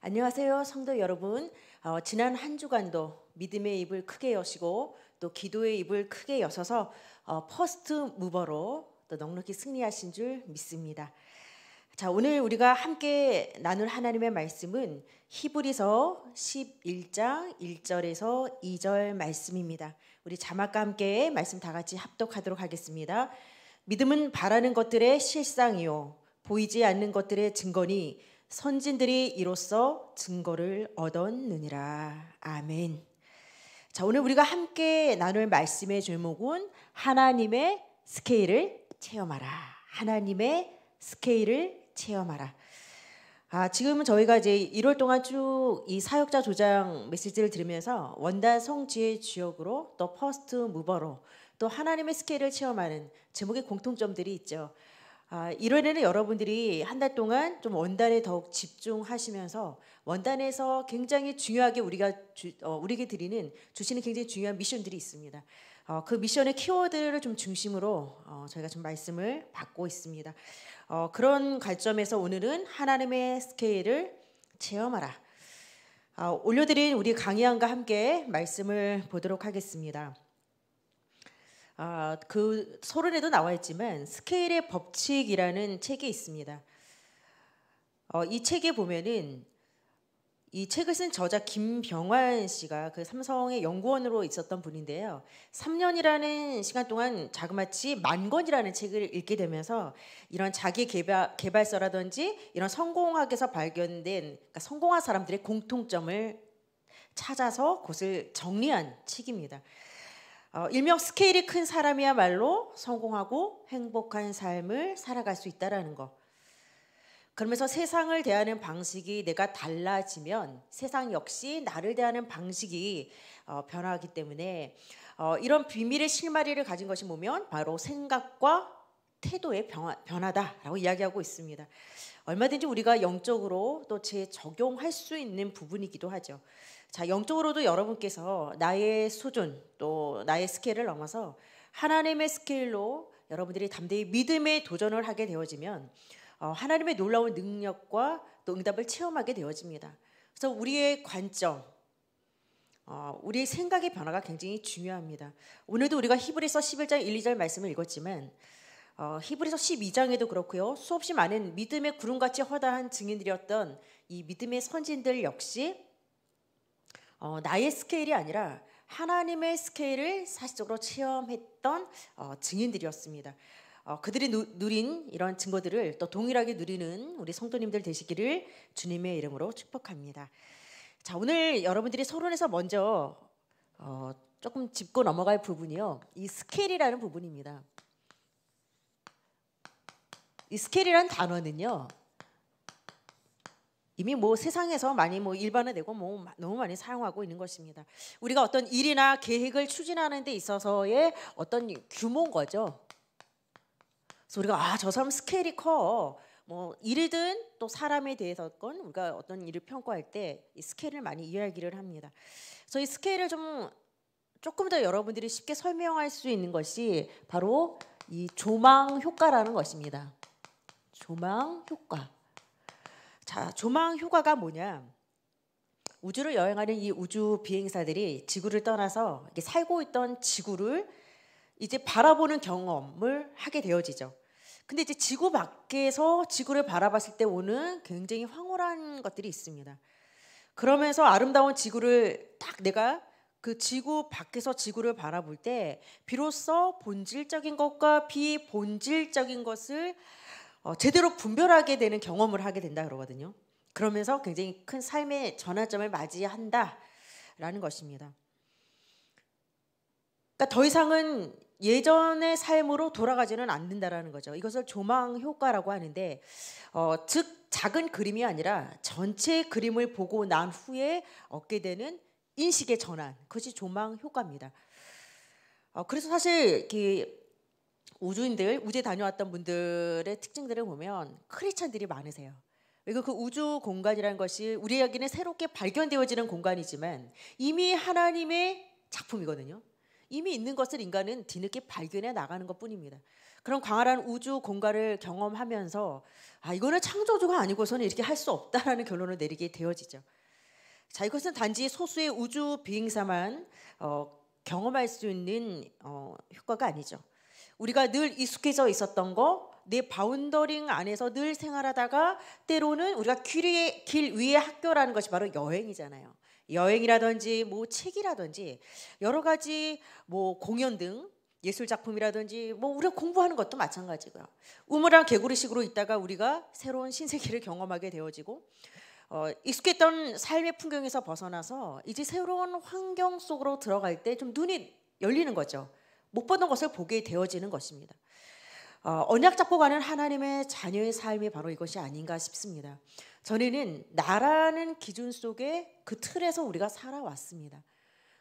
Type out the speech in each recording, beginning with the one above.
안녕하세요, 성도 여러분. 어, 지난 한 주간도 믿음의 입을 크게 여시고 또 기도의 입을 크게 여셔서 어, 퍼스트 무버로 또 넉넉히 승리하신 줄 믿습니다. 자, 오늘 우리가 함께 나눌 하나님의 말씀은 히브리서 11장 1절에서 2절 말씀입니다. 우리 자막과 함께 말씀 다 같이 합독하도록 하겠습니다. 믿음은 바라는 것들의 실상이요 보이지 않는 것들의 증거니 선진들이 이로써 증거를 얻었느니라. 아멘. 자, 오늘 우리가 함께 나눌 말씀의 제목은 하나님의 스케일을 체험하라. 하나님의 스케일을 체험하라. 아, 지금은 저희가 이제 1월 동안 쭉 이 사역자 조장 메시지를 들으면서 원단 성지의 주역으로 또 퍼스트 무버로 또 하나님의 스케일을 체험하는 제목의 공통점들이 있죠. 아, 이번에는 여러분들이 한 달 동안 좀 원단에 더욱 집중하시면서 원단에서 굉장히 중요하게 우리가 주, 어, 우리에게 드리는 주시는 굉장히 중요한 미션들이 있습니다. 어, 그 미션의 키워드를 좀 중심으로 어, 저희가 좀 말씀을 받고 있습니다. 어, 그런 관점에서 오늘은 하나님의 스케일을 체험하라. 아, 올려드린 우리 강의안과 함께 말씀을 보도록 하겠습니다. 아, 그 서론에도 나와 있지만 스케일의 법칙이라는 책이 있습니다. 어, 이 책에 보면은 이 책을 쓴 저자 김병환 씨가 그 삼성의 연구원으로 있었던 분인데요. 3년이라는 시간 동안 자그마치 만 권이라는 책을 읽게 되면서 이런 자기 개발, 개발서라든지 이런 성공학에서 발견된 그러니까 성공한 사람들의 공통점을 찾아서 그것을 정리한 책입니다. 어, 일명 스케일이 큰 사람이야말로 성공하고 행복한 삶을 살아갈 수 있다라는 거. 그러면서 세상을 대하는 방식이 내가 달라지면 세상 역시 나를 대하는 방식이 어, 변화하기 때문에 어, 이런 비밀의 실마리를 가진 것이 뭐면 바로 생각과 태도의 변화, 변화다라고 이야기하고 있습니다. 얼마든지 우리가 영적으로 또 재적용할 수 있는 부분이기도 하죠. 자, 영적으로도 여러분께서 나의 수준 또 나의 스케일을 넘어서 하나님의 스케일로 여러분들이 담대히 믿음의 도전을 하게 되어지면 어, 하나님의 놀라운 능력과 또 응답을 체험하게 되어집니다. 그래서 우리의 관점, 어, 우리의 생각의 변화가 굉장히 중요합니다. 오늘도 우리가 히브리서 11장 1, 2절 말씀을 읽었지만 어, 히브리서 12장에도 그렇고요. 수없이 많은 믿음의 구름같이 허다한 증인들이었던 이 믿음의 선진들 역시 어, 나의 스케일이 아니라 하나님의 스케일을 사실적으로 체험했던 어, 증인들이었습니다. 어, 그들이 누, 린 이런 증거들을 또 동일하게 누리는 우리 성도님들 되시기를 주님의 이름으로 축복합니다. 자 오늘 여러분들이 서론에서 먼저 어, 조금 짚고 넘어갈 부분이요 이 스케일이라는 부분입니다. 이 스케일이라는 단어는요 이미 뭐 세상에서 많이 뭐 일반화되고 뭐 너무 많이 사용하고 있는 것입니다. 우리가 어떤 일이나 계획을 추진하는 데 있어서의 어떤 규모인 거죠. 그래서 우리가 아 저 사람 스케일이 커. 뭐 일이든 또 사람에 대해서건 우리가 어떤 일을 평가할 때 이 스케일을 많이 이야기를 합니다. 그래서 이 스케일을 좀 조금 더 여러분들이 쉽게 설명할 수 있는 것이 바로 이 조망 효과라는 것입니다. 조망 효과. 자, 조망 효과가 뭐냐? 우주를 여행하는 이 우주 비행사들이 지구를 떠나서 살고 있던 지구를 이제 바라보는 경험을 하게 되어지죠. 근데 이제 지구 밖에서 지구를 바라봤을 때 오는 굉장히 황홀한 것들이 있습니다. 그러면서 아름다운 지구를 딱 내가 그 지구 밖에서 지구를 바라볼 때 비로소 본질적인 것과 비본질적인 것을 어, 제대로 분별하게 되는 경험을 하게 된다 그러거든요. 그러면서 굉장히 큰 삶의 전환점을 맞이한다라는 것입니다. 그러니까 더 이상은 예전의 삶으로 돌아가지는 않는다라는 거죠. 이것을 조망 효과라고 하는데, 어, 즉 작은 그림이 아니라 전체 그림을 보고 난 후에 얻게 되는 인식의 전환, 그것이 조망 효과입니다. 어, 그래서 사실 우주인들 우주에 다녀왔던 분들의 특징들을 보면 크리스천들이 많으세요. 그리고 그 우주 공간이라는 것이 우리에게는 새롭게 발견되어지는 공간이지만 이미 하나님의 작품이거든요. 이미 있는 것을 인간은 뒤늦게 발견해 나가는 것 뿐입니다. 그런 광활한 우주 공간을 경험하면서 아 이거는 창조주가 아니고서는 이렇게 할 수 없다라는 결론을 내리게 되어지죠. 자 이것은 단지 소수의 우주 비행사만 어, 경험할 수 있는 어, 효과가 아니죠. 우리가 늘 익숙해져 있었던 거, 내 바운더링 안에서 늘 생활하다가 때로는 우리가 길의, 길 위의 학교라는 것이 바로 여행이잖아요. 여행이라든지 뭐 책이라든지 여러 가지 뭐 공연 등 예술 작품이라든지 뭐 우리가 공부하는 것도 마찬가지고요. 우물랑 개구리식으로 있다가 우리가 새로운 신세계를 경험하게 되어지고 어, 익숙했던 삶의 풍경에서 벗어나서 이제 새로운 환경 속으로 들어갈 때 좀 눈이 열리는 거죠. 못 보던 것을 보게 되어지는 것입니다. 어, 언약 잡고 가는 하나님의 자녀의 삶이 바로 이것이 아닌가 싶습니다. 전에는 나라는 기준 속에 그 틀에서 우리가 살아왔습니다.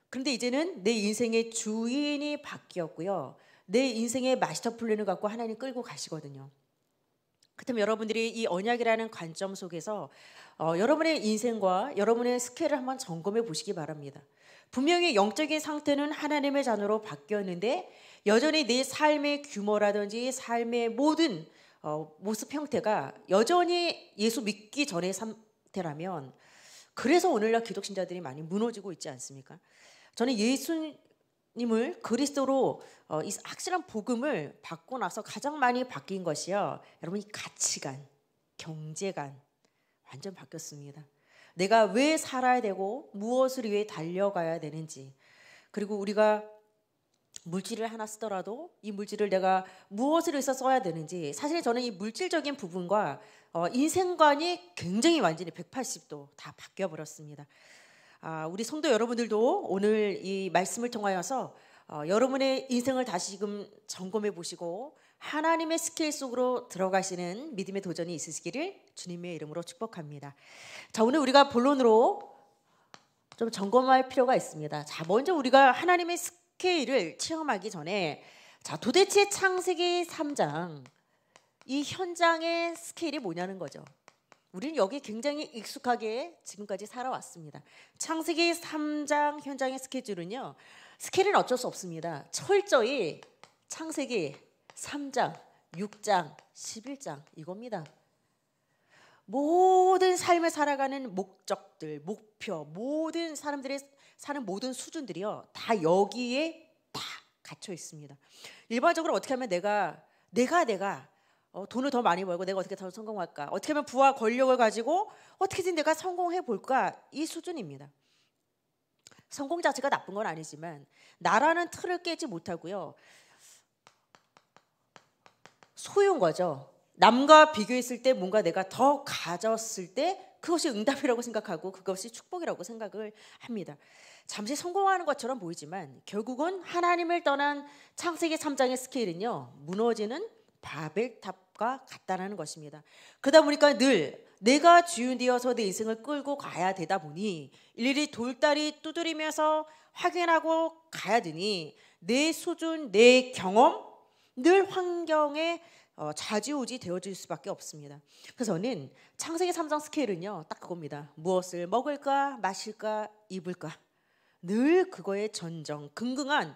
그런데 이제는 내 인생의 주인이 바뀌었고요. 내 인생의 마스터 플랜을 갖고 하나님 끌고 가시거든요. 그렇다면 여러분들이 이 언약이라는 관점 속에서 어, 여러분의 인생과 여러분의 스케일을 한번 점검해 보시기 바랍니다. 분명히 영적인 상태는 하나님의 자녀로 바뀌었는데 여전히 내 삶의 규모라든지 삶의 모든 어, 모습 형태가 여전히 예수 믿기 전의 상태라면 그래서 오늘날 기독신자들이 많이 무너지고 있지 않습니까? 저는 예수님을 그리스도로 어, 이 확실한 복음을 받고 나서 가장 많이 바뀐 것이요. 여러분 이 가치관, 경제관 완전 바뀌었습니다. 내가 왜 살아야 되고 무엇을 위해 달려가야 되는지 그리고 우리가 물질을 하나 쓰더라도 이 물질을 내가 무엇을 위해서 써야 되는지 사실 저는 이 물질적인 부분과 어, 인생관이 굉장히 완전히 180도 다 바뀌어 버렸습니다. 아, 우리 성도 여러분들도 오늘 이 말씀을 통하여서 어, 여러분의 인생을 다시금 점검해 보시고 하나님의 스케일 속으로 들어가시는 믿음의 도전이 있으시기를 주님의 이름으로 축복합니다. 자, 오늘 우리가 본론으로 좀 점검할 필요가 있습니다. 자, 먼저 우리가 하나님의 스케일을 체험하기 전에 자, 도대체 창세기 3장 이 현장의 스케일이 뭐냐는 거죠. 우리는 여기 굉장히 익숙하게 지금까지 살아왔습니다. 창세기 3장 현장의 스케줄은요. 스케일은 어쩔 수 없습니다. 철저히 창세기 3장, 6장, 11장 이겁니다. 모든 삶을 살아가는 목적들, 목표, 모든 사람들의 사는 모든 수준들이요. 다 여기에 다 갇혀 있습니다. 일반적으로 어떻게 하면 내가 내가 내가 어, 돈을 더 많이 벌고 내가 어떻게 더 성공할까? 어떻게 하면 부와 권력을 가지고 어떻게든 내가 성공해 볼까? 이 수준입니다. 성공 자체가 나쁜 건 아니지만 나라는 틀을 깨지 못하고요. 소유인 거죠. 남과 비교했을 때 뭔가 내가 더 가졌을 때 그것이 응답이라고 생각하고 그것이 축복이라고 생각을 합니다. 잠시 성공하는 것처럼 보이지만 결국은 하나님을 떠난 창세기 3장의 스케일은요. 무너지는 바벨탑과 같다는 것입니다. 그러다 보니까 늘 내가 주인되어서 내 인생을 끌고 가야 되다 보니 일일이 돌다리 두드리면서 확인하고 가야 되니 내 수준, 내 경험, 늘 환경에 어, 좌지우지 되어질 수밖에 없습니다. 그래서 는 창세기 3장 스케일은요, 딱 그겁니다. 무엇을 먹을까, 마실까, 입을까. 늘 그거의 전정, 긍긍한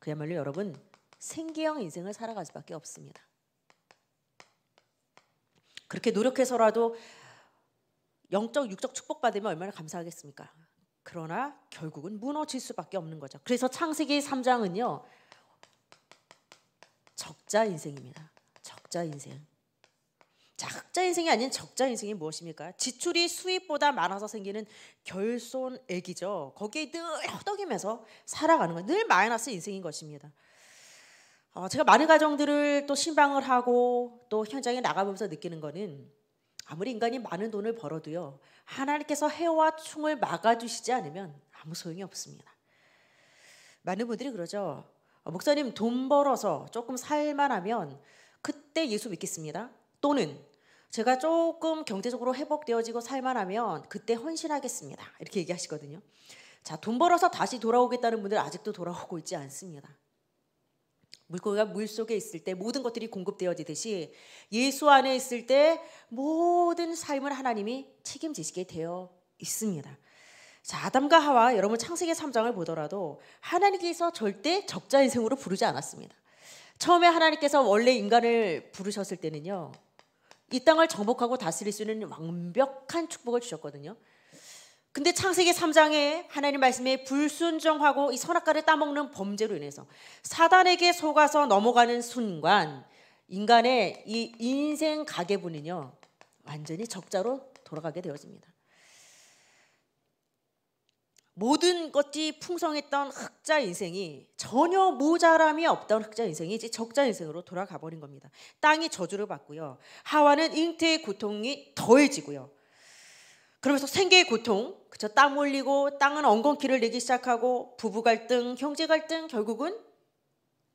그야말로 여러분 생계형 인생을 살아갈 수밖에 없습니다. 그렇게 노력해서라도 영적, 육적 축복받으면 얼마나 감사하겠습니까? 그러나 결국은 무너질 수밖에 없는 거죠. 그래서 창세기 3장은요, 적자 인생입니다. 적자 인생. 자, 흑자 인생이 아닌 적자 인생이 무엇입니까? 지출이 수입보다 많아서 생기는 결손액이죠. 거기에 늘 허덕이면서 살아가는 거, 늘 마이너스 인생인 것입니다. 어, 제가 많은 가정들을 또 신방을 하고 또 현장에 나가보면서 느끼는 거는 아무리 인간이 많은 돈을 벌어도요 하나님께서 해와 충을 막아주시지 않으면 아무 소용이 없습니다. 많은 분들이 그러죠. 어, 목사님 돈 벌어서 조금 살만하면 그때 예수 믿겠습니다. 또는 제가 조금 경제적으로 회복되어지고 살만하면 그때 헌신하겠습니다. 이렇게 얘기하시거든요. 자, 돈 벌어서 다시 돌아오겠다는 분들 아직도 돌아오고 있지 않습니다. 물고기가 물 속에 있을 때 모든 것들이 공급되어지듯이 예수 안에 있을 때 모든 삶을 하나님이 책임지시게 되어 있습니다. 자, 아담과 하와 여러분 창세기 3장을 보더라도 하나님께서 절대 적자 인생으로 부르지 않았습니다. 처음에 하나님께서 원래 인간을 부르셨을 때는요. 이 땅을 정복하고 다스릴 수 있는 완벽한 축복을 주셨거든요. 근데 창세기 3장에 하나님 말씀에 불순종하고 이 선악과를 따먹는 범죄로 인해서 사단에게 속아서 넘어가는 순간 인간의 이 인생 가계부는요. 완전히 적자로 돌아가게 되었습니다 모든 것이 풍성했던 흑자 인생이 전혀 모자람이 없던 흑자 인생이 이제 적자 인생으로 돌아가 버린 겁니다. 땅이 저주를 받고요. 하와는 잉태의 고통이 더해지고요. 그러면서 생계의 고통, 그저땅 흘리고 땅은 엉겅퀴를 내기 시작하고 부부 갈등, 형제 갈등 결국은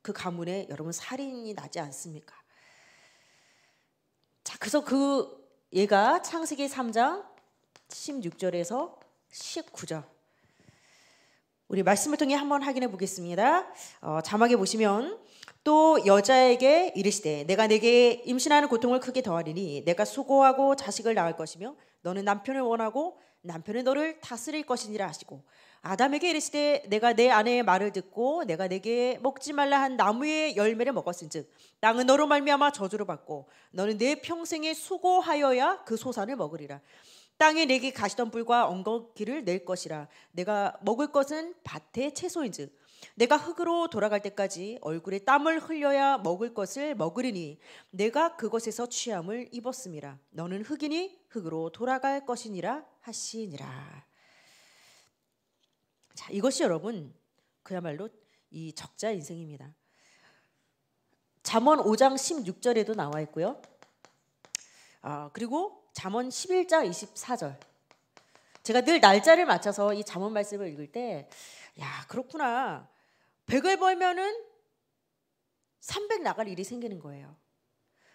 그 가문에 여러분 살인이 나지 않습니까? 자, 그래서 그 얘가 창세기 3장 16절에서 19절 우리 말씀을 통해 한번 확인해 보겠습니다. 어, 자막에 보시면 또 여자에게 이르시되 내가 내게 임신하는 고통을 크게 더하리니 내가 수고하고 자식을 낳을 것이며 너는 남편을 원하고 남편은 너를 다스릴 것이니라 하시고 아담에게 이르시되 내가 내 아내의 말을 듣고 내가 내게 먹지 말라 한 나무의 열매를 먹었은즉 땅은 너로 말미암아 저주를 받고 너는 내 평생에 수고하여야 그 소산을 먹으리라 땅에 내게 가시던 불과 엉겅기를 낼 것이라 내가 먹을 것은 밭의 채소인즉 내가 흙으로 돌아갈 때까지 얼굴에 땀을 흘려야 먹을 것을 먹으리니 내가 그것에서 취함을 입었음이라 너는 흙이니 흙으로 돌아갈 것이니라 하시니라 자 이것이 여러분 그야말로 이 적자 인생입니다 잠언 5장 16절에도 나와 있고요 아, 그리고 잠언 11장 24절. 제가 늘 날짜를 맞춰서 이 잠언 말씀을 읽을 때 야, 그렇구나. 100을 벌면은 300 나갈 일이 생기는 거예요.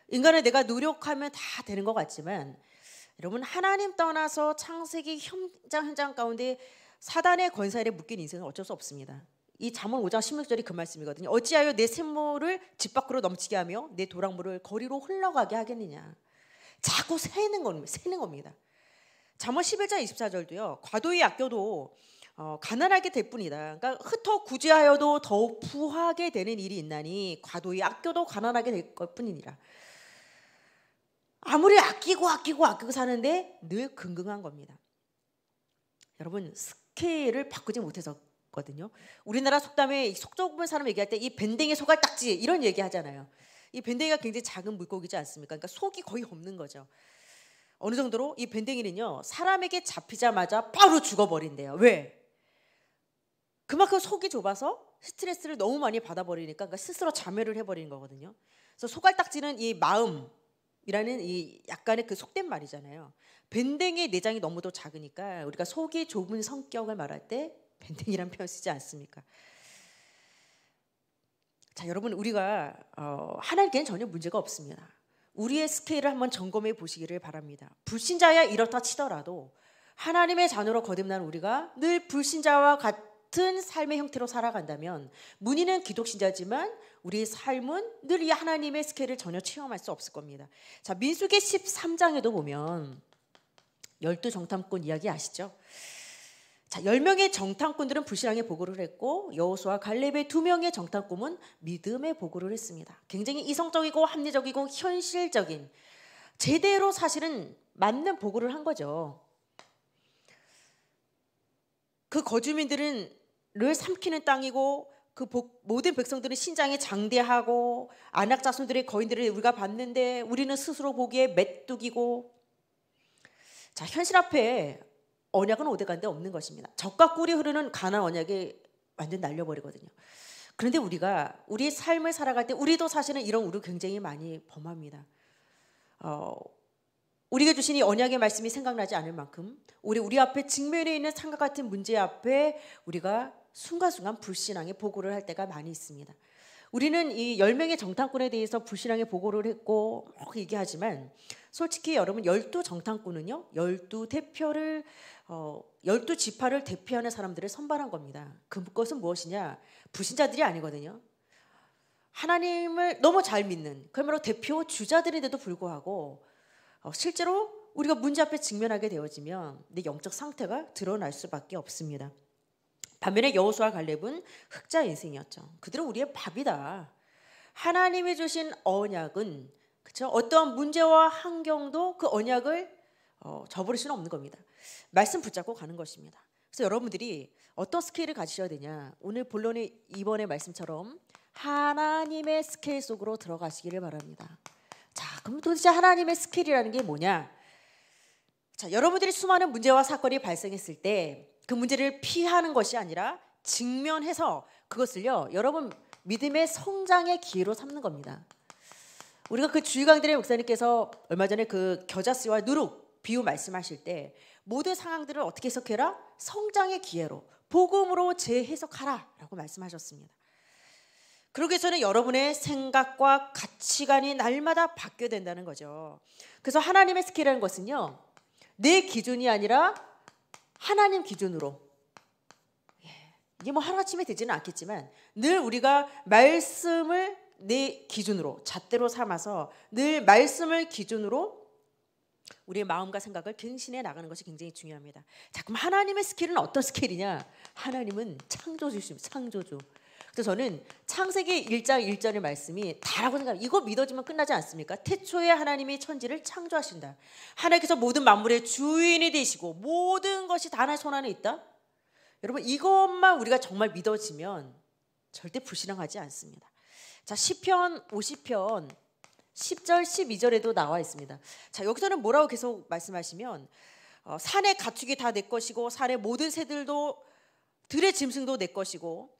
인간은 내가 노력하면 다 되는 것 같지만 여러분 하나님 떠나서 창세기 현장 현장 가운데 사단의 권세에 묶인 인생은 어쩔 수 없습니다. 이 잠언 5장 16절이 그 말씀이거든요. 어찌하여 내 샘물을 집 밖으로 넘치게 하며 내 도랑물을 거리로 흘러가게 하겠느냐. 자꾸 새는 겁니다. 새는 겁니다. 잠언 11장 24절도요. 과도히 아껴도 어, 가난하게 될 뿐이다. 그러니까 흩어 구제하여도 더욱 부하게 되는 일이 있나니 과도히 아껴도 가난하게 될 것뿐이니라. 아무리 아끼고 아끼고 아끼고 사는데 늘 긍긍한 겁니다. 여러분 스케일을 바꾸지 못해서거든요. 우리나라 속담에 속 좁은 사람 얘기할 때 이 밴댕이 소갈딱지 이런 얘기 하잖아요. 이 밴댕이가 굉장히 작은 물고기지 않습니까? 그러니까 속이 거의 없는 거죠. 어느 정도로 이 밴댕이는요 사람에게 잡히자마자 바로 죽어버린대요. 왜? 그만큼 속이 좁아서 스트레스를 너무 많이 받아버리니까 그러니까 스스로 자멸을 해버리는 거거든요. 그래서 소갈딱지는 이 마음이라는 이 약간의 그 속된 말이잖아요. 밴댕이의 내장이 너무도 작으니까 우리가 속이 좁은 성격을 말할 때 밴댕이란 표현 쓰지 않습니까? 자, 여러분 우리가 어, 하나님께는 전혀 문제가 없습니다. 우리의 스케일을 한번 점검해 보시기를 바랍니다. 불신자야 이렇다 치더라도 하나님의 자녀로 거듭난 우리가 늘 불신자와 같은 삶의 형태로 살아간다면 문희는 기독신자지만 우리의 삶은 늘 이 하나님의 스케일을 전혀 체험할 수 없을 겁니다. 자, 민수기 13장에도 보면 열두 정탐꾼 이야기 아시죠? 자, 10명의 정탐꾼들은 불신앙의 보고를 했고 여호수와 갈렙의 2명의 정탐꾼은 믿음의 보고를 했습니다. 굉장히 이성적이고 합리적이고 현실적인 제대로 사실은 맞는 보고를 한 거죠. 그 거주민들은 를 삼키는 땅이고 그 모든 백성들은 신장이 장대하고 안악 자손들의 거인들을 우리가 봤는데 우리는 스스로 보기에 메뚜기고 자 현실 앞에 언약은 오대간데 없는 것입니다. 적과 꿀이 흐르는 가난 언약이 완전 날려버리거든요. 그런데 우리가 우리 삶을 살아갈 때 우리도 사실은 이런 우를 굉장히 많이 범합니다. 어, 우리가 주신 이 언약의 말씀이 생각나지 않을 만큼 우리 우리 앞에 직면해 있는 상과 같은 문제 앞에 우리가 순간순간 불신앙의 보고를 할 때가 많이 있습니다. 우리는 이 10명의 정탐꾼에 대해서 불신앙의 보고를 했고 막 얘기하지만 솔직히 여러분 12 정탐꾼은요. 12 대표를 어, 12 지파를 대표하는 사람들을 선발한 겁니다. 그것은 무엇이냐? 불신자들이 아니거든요. 하나님을 너무 잘 믿는 그러므로 대표 주자들인데도 불구하고 어, 실제로 우리가 문제 앞에 직면하게 되어지면 내 영적 상태가 드러날 수밖에 없습니다. 반면에 여호수아 갈렙은 흑자 인생이었죠. 그들은 우리의 밥이다. 하나님이 주신 언약은 그쵸? 어떠한 문제와 환경도 그 언약을 어, 저버릴 수는 없는 겁니다. 말씀 붙잡고 가는 것입니다. 그래서 여러분들이 어떤 스케일을 가지셔야 되냐? 오늘 본론의 이번의 말씀처럼 하나님의 스케일 속으로 들어가시기를 바랍니다. 자, 그럼 도대체 하나님의 스케일이라는 게 뭐냐? 자, 여러분들이 수많은 문제와 사건이 발생했을 때그 문제를 피하는 것이 아니라 직면해서 그것을요 여러분 믿음의 성장의 기회로 삼는 겁니다. 우리가 그 주의강들의 목사님께서 얼마 전에 그 겨자씨와 누룩 비유 말씀하실 때 모든 상황들을 어떻게 해석해라? 성장의 기회로 복음으로 재해석하라라고 말씀하셨습니다. 그러기 위해서는 여러분의 생각과 가치관이 날마다 바뀌어야 된다는 거죠. 그래서 하나님의 스케이라는 것은요, 내 기준이 아니라 하나님 기준으로 예. 이게 뭐 하루아침에 되지는 않겠지만 늘 우리가 말씀을 내 기준으로 잣대로 삼아서 늘 말씀을 기준으로 우리의 마음과 생각을 갱신해 나가는 것이 굉장히 중요합니다. 자 그럼 하나님의 스킬은 어떤 스킬이냐? 하나님은 창조주십니다. 창조주. 그래서 저는 창세기 1장 1절의 말씀이 다라고 생각합니다. 이거 믿어지면 끝나지 않습니까? 태초에 하나님이 천지를 창조하신다. 하나님께서 모든 만물의 주인이 되시고 모든 것이 다나의손 안에 있다. 여러분 이것만 우리가 정말 믿어지면 절대 불신앙하지 않습니다. 자1 0편 50편 10절 12절에도 나와 있습니다. 자 여기서는 뭐라고 계속 말씀하시면 어, 산의 가축이 다 내 것이고 산의 모든 새들도 들의 짐승도 내 것이고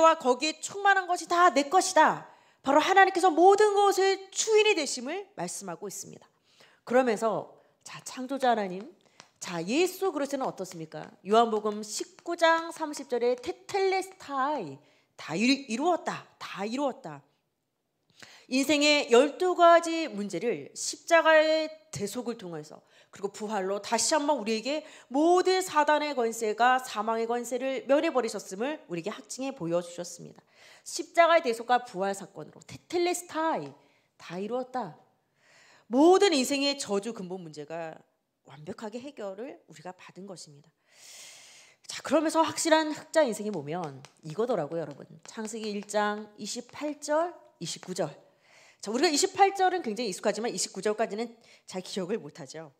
세계와 거기에 충만한 것이 다 내 것이다. 바로 하나님께서 모든 것의 주인이 되심을 말씀하고 있습니다. 그러면서 자 창조자 하나님 자 예수 그리스도는 어떻습니까? 요한복음 19장 30절에 테텔레스타이 다 이루었다. 다 이루었다. 인생의 12가지 문제를 십자가의 대속을 통해서 그리고 부활로 다시 한번 우리에게 모든 사단의 권세가 사망의 권세를 멸해버리셨음을 우리에게 확증해 보여주셨습니다. 십자가의 대속과 부활 사건으로 테텔레스타이 다 이루었다. 모든 인생의 저주 근본 문제가 완벽하게 해결을 우리가 받은 것입니다. 자, 그러면서 확실한 흑자 인생이 보면 이거더라고요, 여러분. 창세기 1장 28절, 29절. 자, 우리가 28절은 굉장히 익숙하지만 29절까지는 잘 기억을 못 하죠.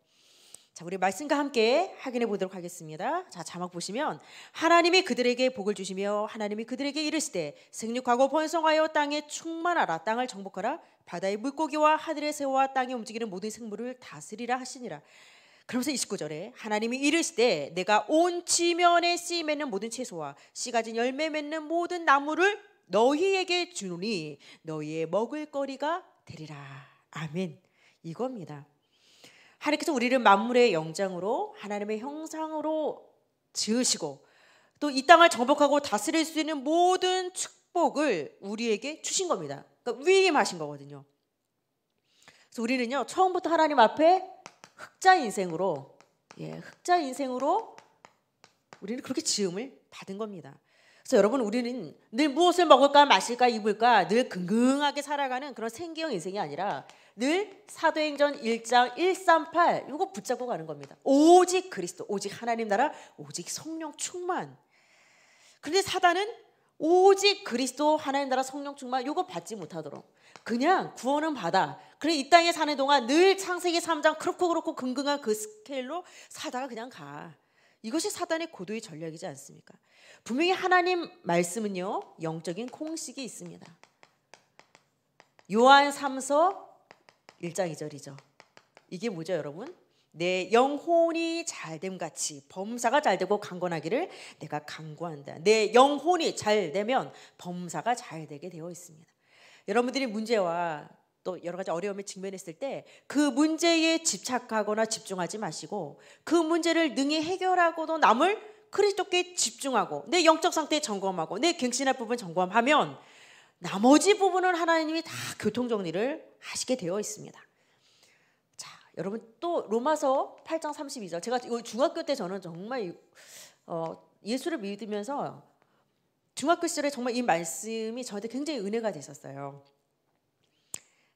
자, 우리 말씀과 함께 확인해 보도록 하겠습니다. 자, 자막 보시면 하나님이 그들에게 복을 주시며 하나님이 그들에게 이르시되 승육하고 번성하여 땅에 충만하라 땅을 정복하라 바다의 물고기와 하늘의 새와 땅에 움직이는 모든 생물을 다스리라 하시니라. 그러면서 29절에 하나님이 이르시되 내가 온 지면에 씨 맺는 모든 채소와 씨 가진 열매 맺는 모든 나무를 너희에게 주노니 너희의 먹을 거리가 되리라. 아멘. 이겁니다. 하나님께서 우리를 만물의 영장으로 하나님의 형상으로 지으시고 또 이 땅을 정복하고 다스릴 수 있는 모든 축복을 우리에게 주신 겁니다. 그러니까 위임하신 거거든요. 그래서 우리는요 처음부터 하나님 앞에 흑자 인생으로 예, 흑자 인생으로 우리는 그렇게 지음을 받은 겁니다. 그래서 여러분 우리는 늘 무엇을 먹을까 마실까 입을까 늘 긍긍하게 살아가는 그런 생계형 인생이 아니라 늘 사도행전 1장 138 이거 붙잡고 가는 겁니다. 오직 그리스도, 오직 하나님 나라, 오직 성령 충만. 그데 사단은 오직 그리스도 하나님 나라 성령 충만 요거 받지 못하도록 그냥 구원은 받아. 그래 이 땅에 사는 동안 늘 창세기 3장 그렇고 그렇고 긍긍한 그 스케일로 사다가 그냥 가. 이것이 사단의 고도의 전략이지 않습니까? 분명히 하나님 말씀은요 영적인 공식이 있습니다. 요한 3서 1장 2절이죠. 이게 뭐죠, 여러분? 내 영혼이 잘됨 같이 범사가 잘되고 강건하기를 내가 강구한다. 내 영혼이 잘되면 범사가 잘되게 되어 있습니다. 여러분들이 문제와 또 여러 가지 어려움에 직면했을 때 그 문제에 집착하거나 집중하지 마시고 그 문제를 능히 해결하고도 남을 그리스도께 집중하고 내 영적 상태 점검하고 내 갱신할 부분 점검하면 나머지 부분은 하나님이 다 교통 정리를 하시게 되어 있습니다. 자, 여러분 또 로마서 8장 32절. 제가 중학교 때 저는 정말 어, 예수를 믿으면서 중학교 시절에 정말 이 말씀이 저한테 굉장히 은혜가 되셨어요.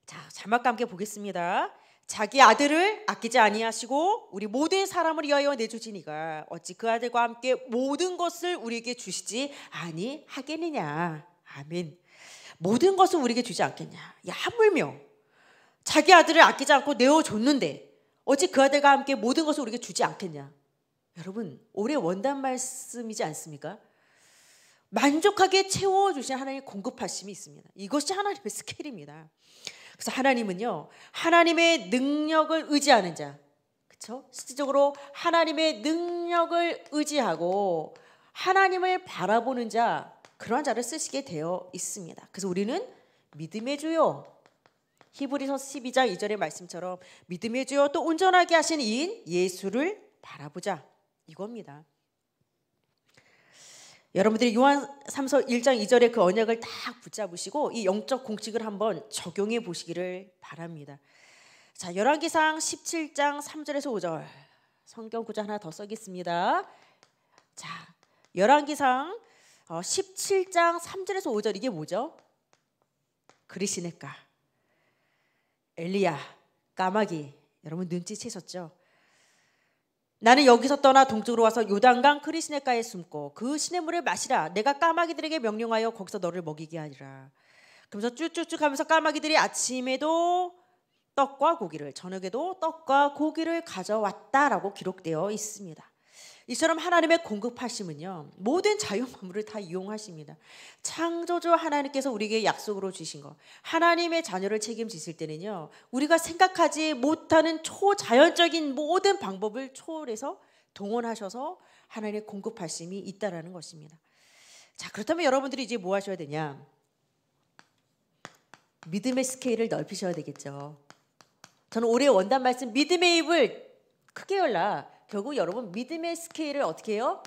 자, 자막과 함께 보겠습니다. 자기 아들을 아끼지 아니하시고 우리 모든 사람을 위하여 내주시니가 어찌 그 아들과 함께 모든 것을 우리에게 주시지 아니하겠느냐. 아멘. 모든 것을 우리에게 주지 않겠냐. 야, 하 물며 자기 아들을 아끼지 않고 내어줬는데 어찌 그 아들과 함께 모든 것을 우리에게 주지 않겠냐. 여러분, 올해 원단 말씀이지 않습니까? 만족하게 채워주신 하나님의 공급하심이 있습니다. 이것이 하나님의 스케일입니다. 그래서 하나님은요, 하나님의 능력을 의지하는 자, 그쵸? 실질적으로 하나님의 능력을 의지하고 하나님을 바라보는 자, 그러한 자를 쓰시게 되어 있습니다. 그래서 우리는 믿음의 주요 히브리서 12장 2절의 말씀처럼 믿음의 주요 또 온전하게 하신 이인 예수를 바라보자 이겁니다. 여러분들이 요한 3서 1장 2절의 그 언약을 딱 붙잡으시고 이 영적 공식을 한번 적용해 보시기를 바랍니다. 자, 열왕기상 17장 3절에서 5절. 성경 구절 하나 더 써겠습니다. 자, 열왕기상 어, 17장 3절에서 5절 이게 뭐죠? 그리시네까 엘리야 까마귀 여러분 눈치채셨죠? 나는 여기서 떠나 동쪽으로 와서 요단강 크리시네가에 숨고 그 시냇물을 마시라. 내가 까마귀들에게 명령하여 거기서 너를 먹이게 하리라. 그러면서 쭉쭉쭉 하면서 까마귀들이 아침에도 떡과 고기를 저녁에도 떡과 고기를 가져왔다라고 기록되어 있습니다. 이처럼 하나님의 공급하심은요 모든 자유 만물을 다 이용하십니다. 창조주 하나님께서 우리에게 약속으로 주신 것, 하나님의 자녀를 책임지실 때는요 우리가 생각하지 못하는 초자연적인 모든 방법을 초월해서 동원하셔서 하나님의 공급하심이 있다라는 것입니다. 자 그렇다면 여러분들이 이제 뭐 하셔야 되냐? 믿음의 스케일을 넓히셔야 되겠죠. 저는 올해 원단 말씀 믿음의 입을 크게 열라 결국 여러분 믿음의 스케일을 어떻게 해요?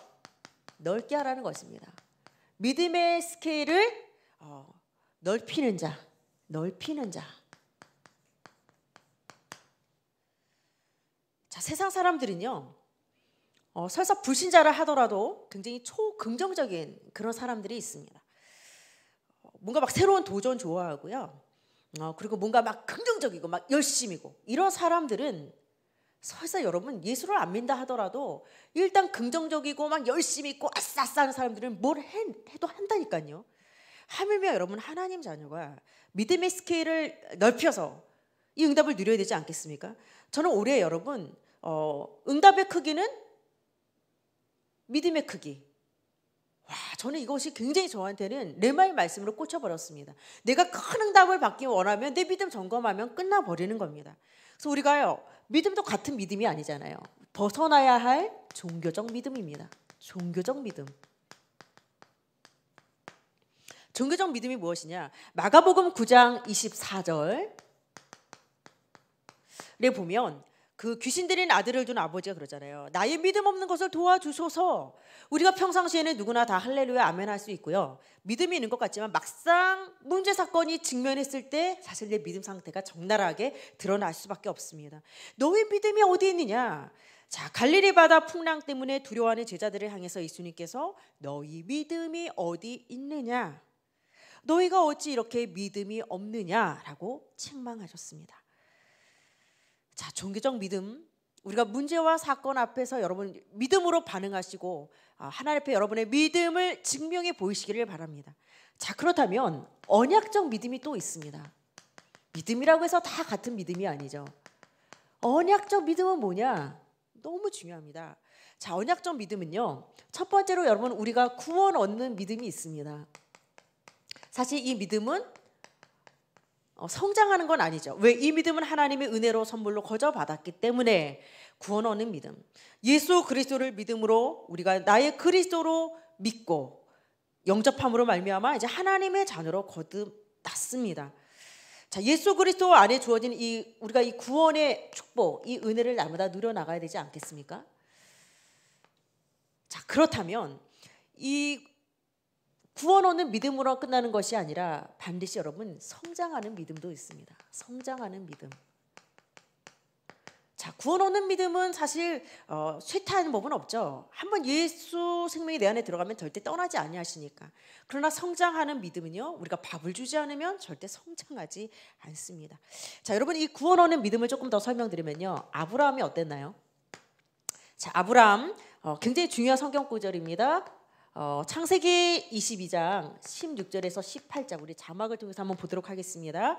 넓게 하라는 것입니다. 믿음의 스케일을 어, 넓히는 자, 넓히는 자. 자, 세상 사람들은요, 어, 설사 불신자를 하더라도 굉장히 초긍정적인 그런 사람들이 있습니다. 뭔가 막 새로운 도전 좋아하고요. 어, 그리고 뭔가 막 긍정적이고 막 열심이고 이런 사람들은 설사 여러분 예수를 안 믿다 하더라도 일단 긍정적이고 막 열심히 있고 아싸싸 하는 사람들은 뭘 해, 해도 한다니까요. 하물며 여러분 하나님 자녀가 믿음의 스케일을 넓혀서 이 응답을 누려야 되지 않겠습니까? 저는 올해 여러분 어, 응답의 크기는 믿음의 크기. 와, 저는 이것이 굉장히 저한테는 레마의 말씀으로 꽂혀버렸습니다. 내가 큰 응답을 받기 원하면 내 믿음 점검하면 끝나버리는 겁니다. 그래서 우리가요 믿음도 같은 믿음이 아니잖아요. 벗어나야 할 종교적 믿음입니다. 종교적 믿음. 종교적 믿음이 무엇이냐? 마가복음 9장 24절에 보면 그 귀신 들인 아들을 둔 아버지가 그러잖아요. 나의 믿음 없는 것을 도와주소서. 우리가 평상시에는 누구나 다 할렐루야 아멘 할 수 있고요. 믿음이 있는 것 같지만 막상 문제 사건이 직면했을 때 사실 내 믿음 상태가 적나라하게 드러날 수밖에 없습니다. 너의 믿음이 어디 있느냐? 자, 갈릴리 바다 풍랑 때문에 두려워하는 제자들을 향해서 예수님께서 너희 믿음이 어디 있느냐? 너희가 어찌 이렇게 믿음이 없느냐라고 책망하셨습니다. 자, 종교적 믿음. 우리가 문제와 사건 앞에서 여러분 믿음으로 반응하시고 아, 하나님 앞에 여러분의 믿음을 증명해 보이시기를 바랍니다. 자, 그렇다면 언약적 믿음이 또 있습니다. 믿음이라고 해서 다 같은 믿음이 아니죠. 언약적 믿음은 뭐냐? 너무 중요합니다. 자, 언약적 믿음은요. 첫 번째로 여러분 우리가 구원 얻는 믿음이 있습니다. 사실 이 믿음은 어, 성장하는 건 아니죠. 왜 이 믿음은 하나님의 은혜로 선물로 거저 받았기 때문에 구원 얻는 믿음. 예수 그리스도를 믿음으로 우리가 나의 그리스도로 믿고 영접함으로 말미암아 이제 하나님의 자녀로 거듭났습니다. 자, 예수 그리스도 안에 주어진 이 우리가 이 구원의 축복, 이 은혜를 날마다 누려 나가야 되지 않겠습니까? 자, 그렇다면 이 구원어는 믿음으로 끝나는 것이 아니라 반드시 여러분 성장하는 믿음도 있습니다. 성장하는 믿음. 자, 구원 얻는 믿음은 사실 어, 쇠퇴하는 법은 없죠. 한번 예수 생명이 내 안에 들어가면 절대 떠나지 아니하시니까. 그러나 성장하는 믿음은요, 우리가 밥을 주지 않으면 절대 성장하지 않습니다. 자, 여러분 이 구원 얻는 믿음을 조금 더 설명드리면요, 아브라함이 어땠나요? 자, 아브라함 어, 굉장히 중요한 성경 구절입니다. 어, 창세기 22장 16절에서 18장 우리 자막을 통해서 한번 보도록 하겠습니다.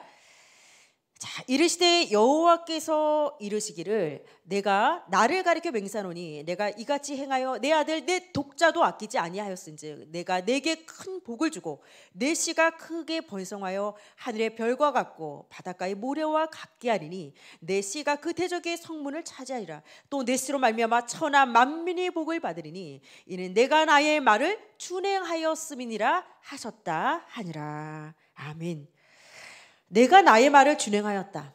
자 이르시되 여호와께서 이르시기를 내가 나를 가리켜 맹사노니 내가 이같이 행하여 내 아들 내 독자도 아끼지 아니하였은즉 내가 내게 큰 복을 주고 내 씨가 크게 번성하여 하늘의 별과 같고 바닷가의 모래와 같게 하리니 내 씨가 그 대적의 성문을 차지하리라 또 내 씨로 말미암아 천하 만민의 복을 받으리니 이는 내가 나의 말을 준행하였음이니라 하셨다 하니라 아멘. 내가 나의 말을 진행하였다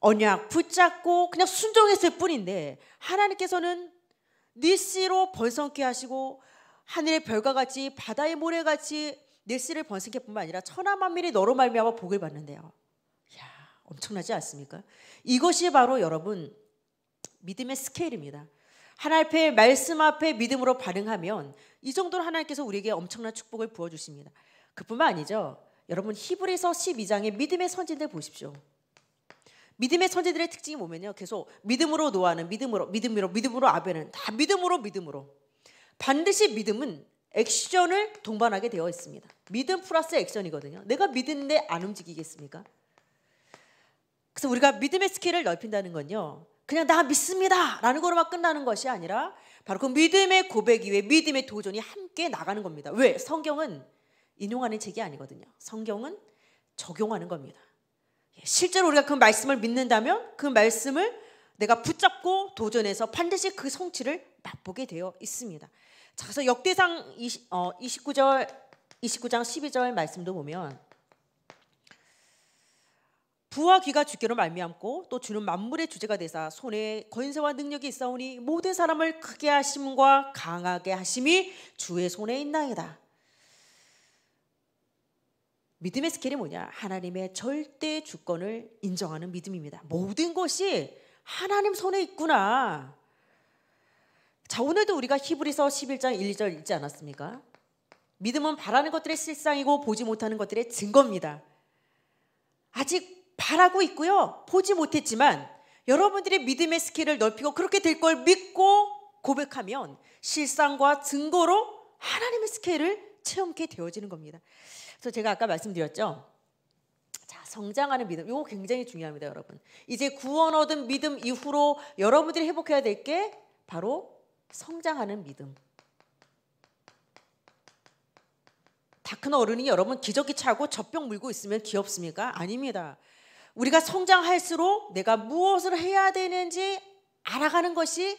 언약 붙잡고 그냥 순종했을 뿐인데 하나님께서는 네 씨로 번성케 하시고 하늘의 별과 같이 바다의 모래같이 네 씨를 번성케 뿐만 아니라 천하 만민이 너로 말미암아 복을 받는데요. 야 엄청나지 않습니까? 이것이 바로 여러분 믿음의 스케일입니다. 하나님 앞에 말씀 앞에 믿음으로 반응하면 이 정도로 하나님께서 우리에게 엄청난 축복을 부어 주십니다. 그뿐만 아니죠. 여러분 히브리서 1 2장의 믿음의 선진들 보십시오. 믿음의 선지들의 특징이 뭐면요. 계속 믿음으로 노아는 믿음으로 믿음으로 믿음으로 아벨은 다 믿음으로 믿음으로 반드시 믿음은 액션을 동반하게 되어 있습니다. 믿음 플러스 액션이거든요. 내가 믿는데 안 움직이겠습니까? 그래서 우리가 믿음의 스킬을 넓힌다는 건요. 그냥 나 믿습니다 라는 거로만 끝나는 것이 아니라 바로 그 믿음의 고백 이외에 믿음의 도전이 함께 나가는 겁니다. 왜? 성경은 인용하는 책이 아니거든요. 성경은 적용하는 겁니다. 예, 실제로 우리가 그 말씀을 믿는다면 그 말씀을 내가 붙잡고 도전해서 반드시 그 성취를 맛보게 되어 있습니다. 자, 그래서 역대상 20, 어, 29절, 29장 12절 말씀도 보면 부와 귀가 주께로 말미암고 또 주는 만물의 주제가 되사 손에 권세와 능력이 있사오니 모든 사람을 크게 하심과 강하게 하심이 주의 손에 있나이다. 믿음의 스킬이 뭐냐? 하나님의 절대 주권을 인정하는 믿음입니다. 모든 것이 하나님 손에 있구나. 자, 오늘도 우리가 히브리서 11장 1, 2절 읽지 않았습니까? 믿음은 바라는 것들의 실상이고 보지 못하는 것들의 증거입니다. 아직 바라고 있고요. 보지 못했지만 여러분들의 믿음의 스킬을 넓히고 그렇게 될 걸 믿고 고백하면 실상과 증거로 하나님의 스케일을 체험케 되어지는 겁니다. 그래서 제가 아까 말씀드렸죠. 자, 성장하는 믿음. 이거 굉장히 중요합니다, 여러분. 이제 구원 얻은 믿음 이후로 여러분들이 회복해야 될 게 바로 성장하는 믿음. 다 큰 어른이 여러분 기저귀 차고 젖병 물고 있으면 귀엽습니까? 아닙니다. 우리가 성장할수록 내가 무엇을 해야 되는지 알아가는 것이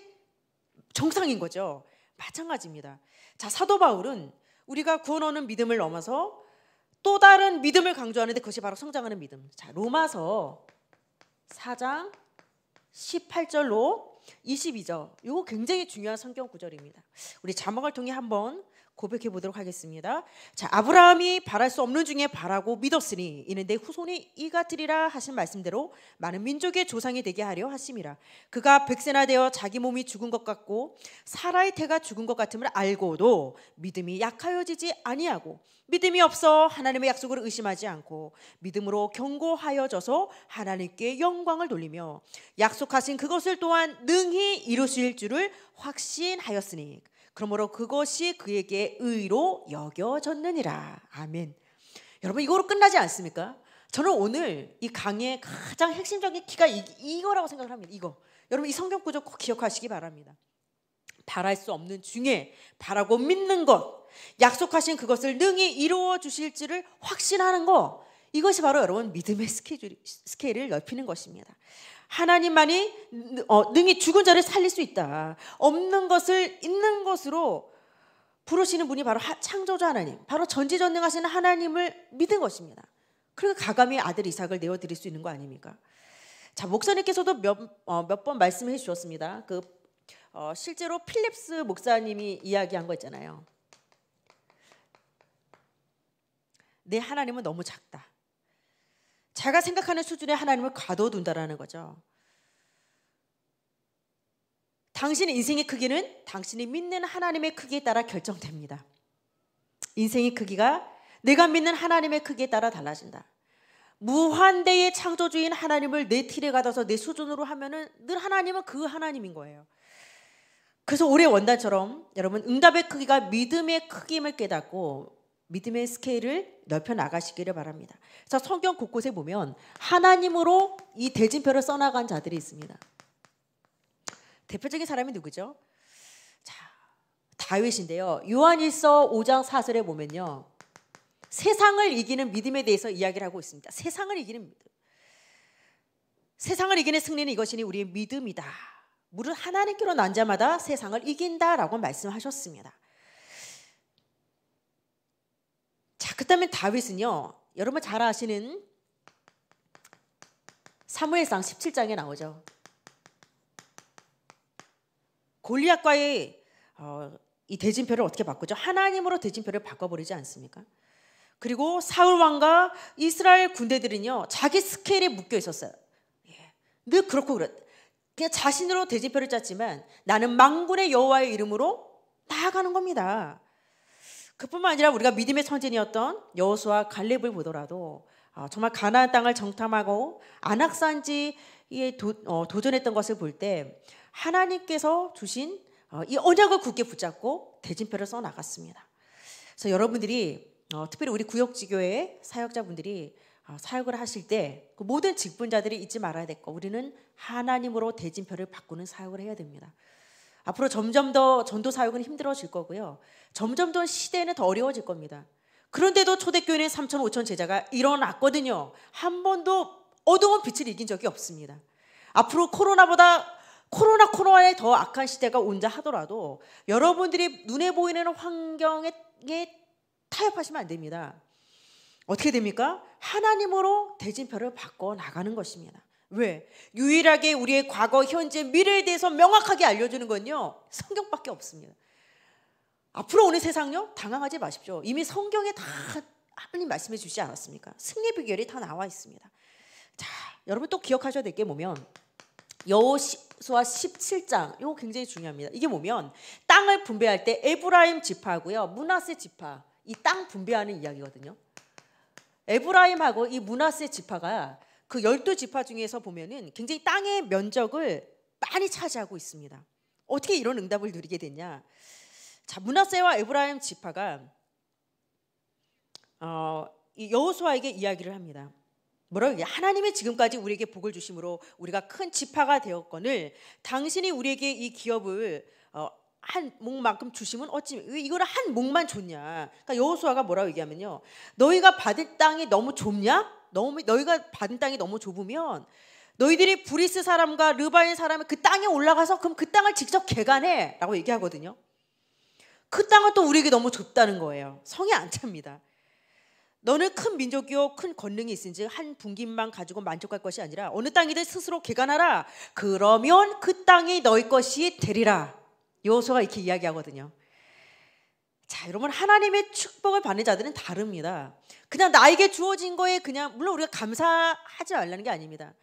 정상인 거죠. 마찬가지입니다. 자, 사도 바울은 우리가 구원 얻는 믿음을 넘어서 또 다른 믿음을 강조하는데 그것이 바로 성장하는 믿음. 자, 로마서 4장 18절로 22절. 이거 굉장히 중요한 성경 구절입니다. 우리 자막을 통해 한번 고백해 보도록 하겠습니다. 자, 아브라함이 바랄 수 없는 중에 바라고 믿었으니 이는 내 후손이 이같으리라 하신 말씀대로 많은 민족의 조상이 되게 하려 하심이라. 그가 백세나 되어 자기 몸이 죽은 것 같고 사라의 태가 죽은 것 같음을 알고도 믿음이 약하여지지 아니하고 믿음이 없어 하나님의 약속을 의심하지 않고 믿음으로 경고하여져서 하나님께 영광을 돌리며 약속하신 그것을 또한 능히 이루실 줄을 확신하였으니 그러므로 그것이 그에게 의로 여겨졌느니라. 아멘. 여러분 이거로 끝나지 않습니까? 저는 오늘 이 강의 가장 핵심적인 키가 이, 거라고 생각을 합니다. 이거. 여러분 이 성경 구절 꼭 기억하시기 바랍니다. 바랄 수 없는 중에 바라고 믿는 것, 약속하신 그것을 능히 이루어 주실지를 확신하는 것, 이것이 바로 여러분 믿음의 스케줄, 스케일을 넓히는 것입니다. 하나님만이 어, 능히 죽은 자를 살릴 수 있다. 없는 것을 있는 것으로 부르시는 분이 바로 창조자 하나님, 바로 전지전능하시는 하나님을 믿은 것입니다. 그러니 가감히 아들 이삭을 내어 드릴 수 있는 거 아닙니까? 자 목사님께서도 몇번 어, 말씀해 주셨습니다. 그 어, 실제로 필립스 목사님이 이야기한 거 있잖아요. 내 하나님은 너무 작다. 자가 생각하는 수준의 하나님을 가둬둔다라는 거죠. 당신의 인생의 크기는 당신이 믿는 하나님의 크기에 따라 결정됩니다. 인생의 크기가 내가 믿는 하나님의 크기에 따라 달라진다. 무한대의 창조주인 하나님을 내 틀에 가둬서 내 수준으로 하면은 늘 하나님은 그 하나님인 거예요. 그래서 올해 원단처럼 여러분 응답의 크기가 믿음의 크기임을 깨닫고 믿음의 스케일을 넓혀 나가시기를 바랍니다. 그래서 성경 곳곳에 보면 하나님으로 이 대진표를 써나간 자들이 있습니다. 대표적인 사람이 누구죠? 자, 다윗인데요. 요한일서 5장 4절에 보면요. 세상을 이기는 믿음에 대해서 이야기를 하고 있습니다. 세상을 이기는 믿음. 세상을 이기는 승리는 이것이니 우리의 믿음이다. 물은 하나님께로 난 자마다 세상을 이긴다라고 말씀하셨습니다. 자, 그다음에 다윗은요. 여러분 잘 아시는 사무엘상 17장에 나오죠. 골리앗과의 어, 이 대진표를 어떻게 바꾸죠? 하나님으로 대진표를 바꿔버리지 않습니까? 그리고 사울 왕과 이스라엘 군대들은요 자기 스케일에 묶여 있었어요. 예. 늘 그렇고 그렇. 그냥 자신으로 대진표를 짰지만 나는 망군의 여호와의 이름으로 나아가는 겁니다. 그뿐만 아니라 우리가 믿음의 선진이었던 여호수아 갈렙을 보더라도 아, 정말 가나안 땅을 정탐하고 안악산지에 어, 도전했던 것을 볼 때 하나님께서 주신 어, 이 언약을 굳게 붙잡고 대진표를 써 나갔습니다. 그래서 여러분들이 어, 특별히 우리 구역지교회 사역자분들이 아, 사역을 하실 때 그 모든 직분자들이 잊지 말아야 될 거. 우리는 하나님으로 대진표를 바꾸는 사역을 해야 됩니다. 앞으로 점점 더 전도 사역은 힘들어질 거고요. 점점 더 시대는 더 어려워질 겁니다. 그런데도 초대교회는 3천, 5천 제자가 일어났거든요. 한 번도 어두운 빛을 이긴 적이 없습니다. 앞으로 코로나보다 코로나 코로나에 더 악한 시대가 온다 하더라도 여러분들이 눈에 보이는 환경에 타협하시면 안 됩니다. 어떻게 됩니까? 하나님으로 대진표를 바꿔 나가는 것입니다. 왜? 유일하게 우리의 과거, 현재, 미래에 대해서 명확하게 알려주는 건요. 성경밖에 없습니다. 앞으로 오는 세상요? 당황하지 마십시오. 이미 성경에 다 하나님 말씀해 주시지 않았습니까? 승리 비결이 다 나와 있습니다. 자, 여러분 또 기억하셔야 될게 뭐면 여호수아 17장 이거 굉장히 중요합니다. 이게 뭐면 땅을 분배할 때 에브라임 지파고요. 문하세 지파. 이 땅 분배하는 이야기거든요. 에브라임하고 이 문하세 지파가 그 열두 지파 중에서 보면은 굉장히 땅의 면적을 많이 차지하고 있습니다. 어떻게 이런 응답을 누리게 됐냐? 자, 문하세와 에브라임 지파가 어, 여호수아에게 이야기를 합니다. 뭐라고 하나님이 지금까지 우리에게 복을 주심으로 우리가 큰 지파가 되었거늘 당신이 우리에게 이 기업을 어, 한 목만큼 주심은 어찌 이거를 한 목만 줬냐? 그러니까 여호수아가 뭐라고 얘기하면요. 너희가 받을 땅이 너무 좁냐? 너무 너희가 받은 땅이 너무 좁으면 너희들이 브리스 사람과 르바인 사람이 그 땅에 올라가서 그럼 그 땅을 직접 개간해라고 얘기하거든요. 그 땅은 또 우리에게 너무 좁다는 거예요. 성이 안 찹니다. 너는 큰 민족이요 큰 권능이 있은지 한분기만 가지고 만족할 것이 아니라 어느 땅이든 스스로 개간하라. 그러면 그 땅이 너희 것이 되리라. 요소가 이렇게 이야기하거든요. 자, 여러분 하나님의 축복을 받는 자들은 다릅니다. 그냥 나에게 주어진 거에 그냥 물론 우리가 감사하지 말라는 게 아닙니다.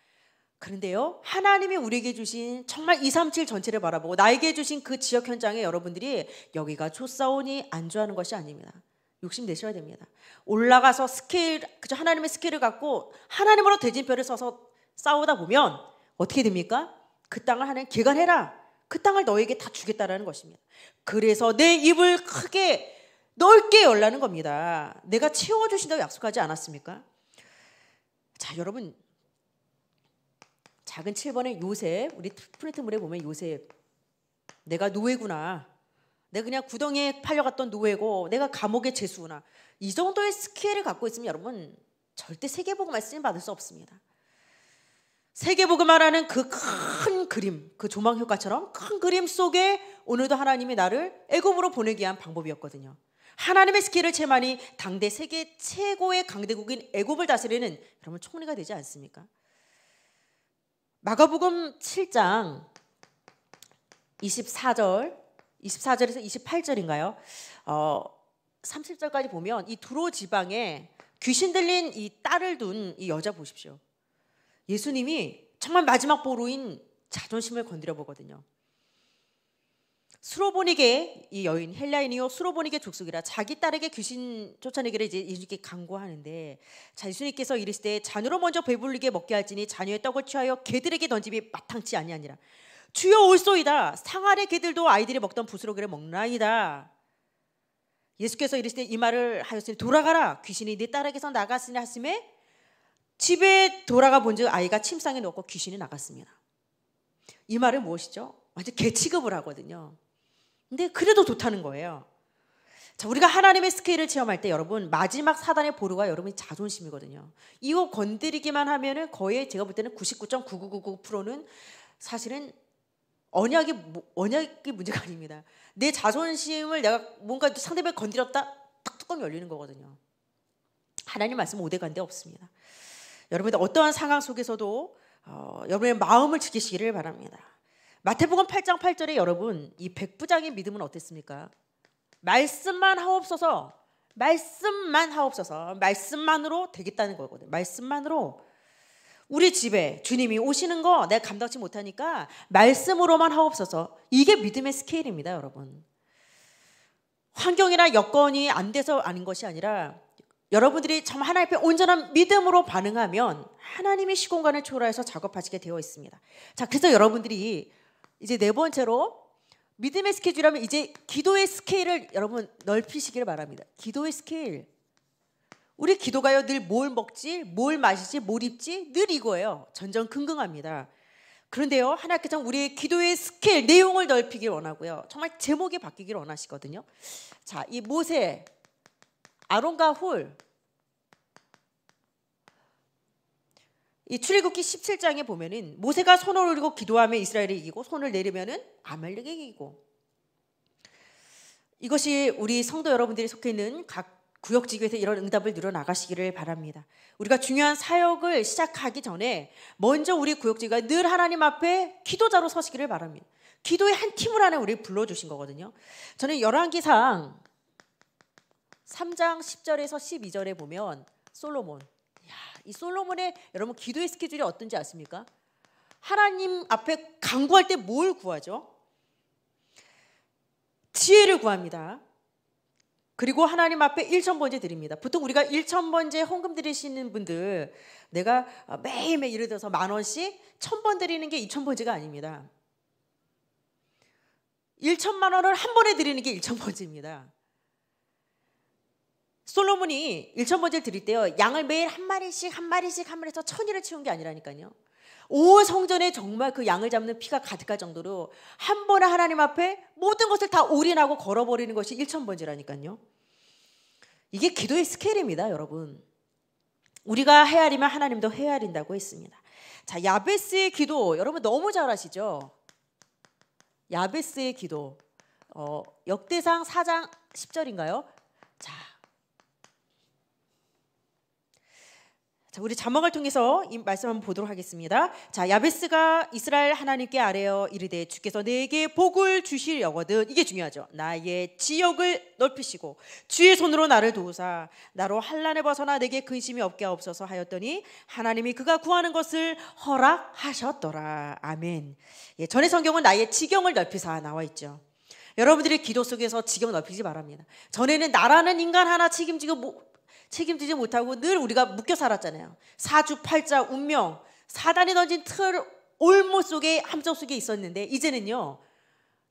그런데요, 하나님이 우리에게 주신 정말 2, 3, 7 전체를 바라보고 나에게 주신 그 지역 현장에 여러분들이 여기가 초사원이 안주하는 것이 아닙니다. 욕심 내셔야 됩니다. 올라가서 스케일, 그저 하나님의 스케일을 갖고 하나님으로 대진표를 써서 싸우다 보면 어떻게 됩니까? 그 땅을 하나님 개간해라. 그 땅을 너에게 다 주겠다라는 것입니다. 그래서 내 입을 크게 넓게 열라는 겁니다. 내가 채워주신다고 약속하지 않았습니까? 자, 여러분. 작은 7번의 요셉, 우리 프린트물에 보면 요셉. 내가 노예구나. 내가 그냥 구덩이에 팔려갔던 노예고, 내가 감옥의 재수구나이 정도의 스케일을 갖고 있으면 여러분, 절대 세계복음을 쓰임 받을 수 없습니다. 세계복음 말라는그 큰 그림, 그 조망 효과처럼 큰 그림 속에 오늘도 하나님이 나를 애굽으로 보내기 위한 방법이었거든요. 하나님의 스킬을 채만이 당대 세계 최고의 강대국인 애굽을 다스리는 여러분 총리가 되지 않습니까? 마가복음 7장 24절, 24절에서 28절인가요? 어, 3 7절까지 보면 이 두로 지방에 귀신 들린 이 딸을 둔 이 여자 보십시오. 예수님이 정말 마지막 보루인 자존심을 건드려 보거든요. 수로보니게 이 여인 헬라인이요 수로보니게 족속이라 자기 딸에게 귀신 쫓아내기를 이제 예수님께 강구하는데 자 예수님께서 이르시되 자녀로 먼저 배불리게 먹게 할지니 자녀의 떡을 취하여 개들에게 던집이 마땅치 아니하니라 주여 올소이다 상아래 개들도 아이들이 먹던 부스러기를 먹나이다 예수께서 이르시되 이 말을 하였으니 돌아가라 귀신이 네 딸에게서 나갔으니 하심에 집에 돌아가 본즉 아이가 침상에 놓고 귀신이 나갔습니다. 이 말은 무엇이죠? 완전 개취급을 하거든요. 근데 그래도 좋다는 거예요. 자, 우리가 하나님의 스케일을 체험할 때 여러분 마지막 사단의 보루가 여러분의 자존심이거든요. 이거 건드리기만 하면은 거의 제가 볼 때는 99.9999%는 사실은 언약이 뭐, 언약이 문제가 아닙니다. 내 자존심을 내가 뭔가 상대방 건드렸다 딱 뚜껑 열리는 거거든요. 하나님 말씀 오대간데 없습니다. 여러분들 어떠한 상황 속에서도 어, 여러분의 마음을 지키시기를 바랍니다. 마태복음 8장 8절에 여러분 이 백부장의 믿음은 어땠습니까? 말씀만 하옵소서, 말씀만 하옵소서, 말씀만으로 되겠다는 거거든요. 말씀만으로 우리 집에 주님이 오시는 거 내가 감당치 못하니까 말씀으로만 하옵소서. 이게 믿음의 스케일입니다, 여러분. 환경이나 여건이 안 돼서 아닌 것이 아니라 여러분들이 참 하나님 앞에 온전한 믿음으로 반응하면 하나님의 시공간을 초월해서 작업하시게 되어 있습니다. 자, 그래서 여러분들이 이제 네 번째로 믿음의 스케줄이라면 이제 기도의 스케일을 여러분 넓히시길 바랍니다. 기도의 스케일. 우리 기도가요 늘 뭘 먹지, 뭘 마시지, 뭘 입지 늘 이거예요. 전전긍긍합니다. 그런데요 하나님께서 우리의 기도의 스케일 내용을 넓히길 원하고요 정말 제목이 바뀌길 원하시거든요. 자 이 모세 아론과 홀. 이 출애굽기 17장에 보면은 모세가 손을 올리고 기도하며 이스라엘이 이기고 손을 내리면은 아말렉이 이기고 이것이 우리 성도 여러분들이 속해 있는 각 구역 지구에서 이런 응답을 늘어나가시기를 바랍니다. 우리가 중요한 사역을 시작하기 전에 먼저 우리 구역 지구가 늘 하나님 앞에 기도자로 서시기를 바랍니다. 기도의 한 팀을 하나 우리 불러주신 거거든요. 저는 열왕기상 3장 10절에서 12절에 보면 솔로몬. 야, 이 솔로몬의 여러분 기도의 스케줄이 어떤지 아십니까? 하나님 앞에 강구할 때 뭘 구하죠? 지혜를 구합니다. 그리고 하나님 앞에 1천번제 드립니다. 보통 우리가 1천번제 헌금 드리시는 분들 내가 매일매일 예를 들어서 만 원씩 1천번 드리는 게 2천번제가 아닙니다. 1천만 원을 한 번에 드리는 게 1천번제입니다. 솔로몬이 일천번째를 드릴 때요. 양을 매일 한 마리씩 한 마리씩 한 마리씩 천일을 치운 게 아니라니까요. 온 성전에 정말 그 양을 잡는 피가 가득할 정도로 한 번에 하나님 앞에 모든 것을 다 올인하고 걸어버리는 것이 일천번째라니까요 이게 기도의 스케일입니다, 여러분. 우리가 헤아리면 하나님도 헤아린다고 했습니다. 자, 야베스의 기도 여러분 너무 잘 아시죠? 야베스의 기도 어, 역대상 4장 10절인가요? 자, 자, 우리 자막을 통해서 이 말씀 한번 보도록 하겠습니다. 자, 야베스가 이스라엘 하나님께 아뢰어 이르되 주께서 내게 복을 주시려거든 이게 중요하죠. 나의 지역을 넓히시고 주의 손으로 나를 도우사 나로 한란에 벗어나 내게 근심이 없게 없어서 하였더니 하나님이 그가 구하는 것을 허락하셨더라. 아멘. 예, 전의 성경은 나의 지경을 넓히사 나와 있죠. 여러분들이 기도 속에서 지경 넓히지 말합니다. 전에는 나라는 인간 하나 책임지고 뭐 책임지지 못하고 늘 우리가 묶여 살았잖아요. 사주팔자 운명, 사단이 던진 틀 올모 속에 함정 속에 있었는데 이제는요.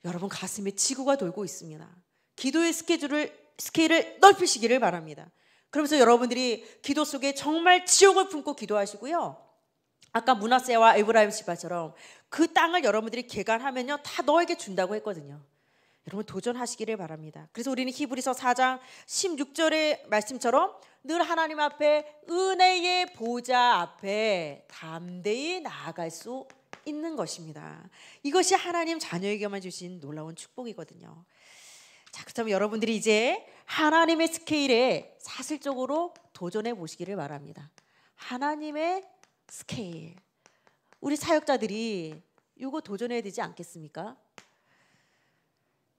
여러분 가슴에 지구가 돌고 있습니다. 기도의 스케줄을 스케일을 넓히시기를 바랍니다. 그러면서 여러분들이 기도 속에 정말 지옥을 품고 기도하시고요. 아까 문화세와 에브라임 시바처럼 그 땅을 여러분들이 개간하면요 다 너에게 준다고 했거든요. 여러분 도전하시기를 바랍니다. 그래서 우리는 히브리서 4장 16절의 말씀처럼 늘 하나님 앞에 은혜의 보좌 앞에 담대히 나아갈 수 있는 것입니다. 이것이 하나님 자녀에게만 주신 놀라운 축복이거든요. 자, 그렇 여러분들이 이제 하나님의 스케일에 사실적으로 도전해 보시기를 바랍니다. 하나님의 스케일. 우리 사역자들이 이거 도전해야 되지 않겠습니까?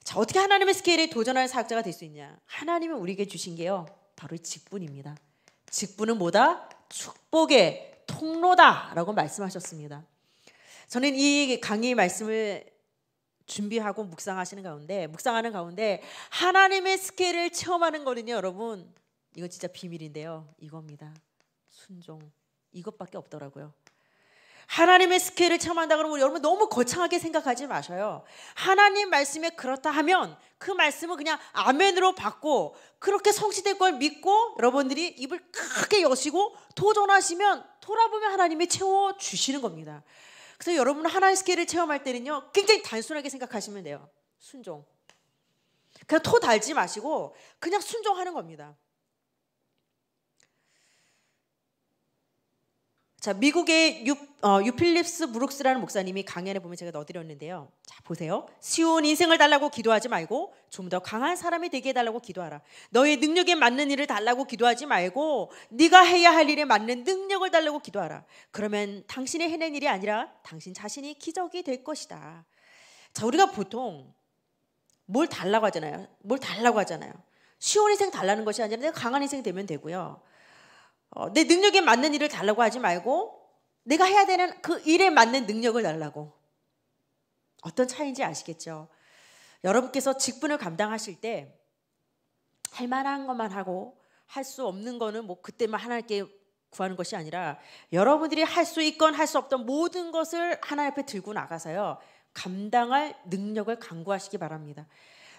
자, 어떻게 하나님의 스케일에 도전하 사역자가 될 수 있냐? 하나님은 우리에게 주신 게요. 바로 직분입니다. 직분은 뭐다? 축복의 통로다라고 말씀하셨습니다. 저는 이 강의 말씀을 준비하고 묵상하시는 가운데 묵상하는 가운데 하나님의 스케일을 체험하는 거는요, 여러분. 이거 진짜 비밀인데요. 이겁니다. 순종. 이것밖에 없더라고요. 하나님의 스케일을 체험한다 그러면 여러분 너무 거창하게 생각하지 마셔요. 하나님 말씀에 그렇다 하면 그말씀을 그냥 아멘으로 받고 그렇게 성취될 걸 믿고 여러분들이 입을 크게 여시고 도전하시면 돌아보면 하나님이 채워 주시는 겁니다. 그래서 여러분 하나님 스케일을 체험할 때는요 굉장히 단순하게 생각하시면 돼요. 순종. 그냥 토 달지 마시고 그냥 순종하는 겁니다. 자, 미국의 유, 어, 필립스 브룩스라는 목사님이 강연에 보면 제가 넣어드렸는데요. 자, 보세요. 쉬운 인생을 달라고 기도하지 말고 좀 더 강한 사람이 되게 해달라고 기도하라. 너의 능력에 맞는 일을 달라고 기도하지 말고 네가 해야 할 일에 맞는 능력을 달라고 기도하라. 그러면 당신이 해낸 일이 아니라 당신 자신이 기적이 될 것이다. 자, 우리가 보통 뭘 달라고 하잖아요. 뭘 달라고 하잖아요. 쉬운 인생 달라는 것이 아니라 내가 강한 인생 되면 되고요. 어, 내 능력에 맞는 일을 달라고 하지 말고 내가 해야 되는 그 일에 맞는 능력을 달라고. 어떤 차이인지 아시겠죠? 여러분께서 직분을 감당하실 때 할 만한 것만 하고 할 수 없는 거는 뭐 그때만 하나님께 구하는 것이 아니라 여러분들이 할 수 있건 할 수 없던 모든 것을 하나님 앞에 들고 나가서요. 감당할 능력을 강구하시기 바랍니다.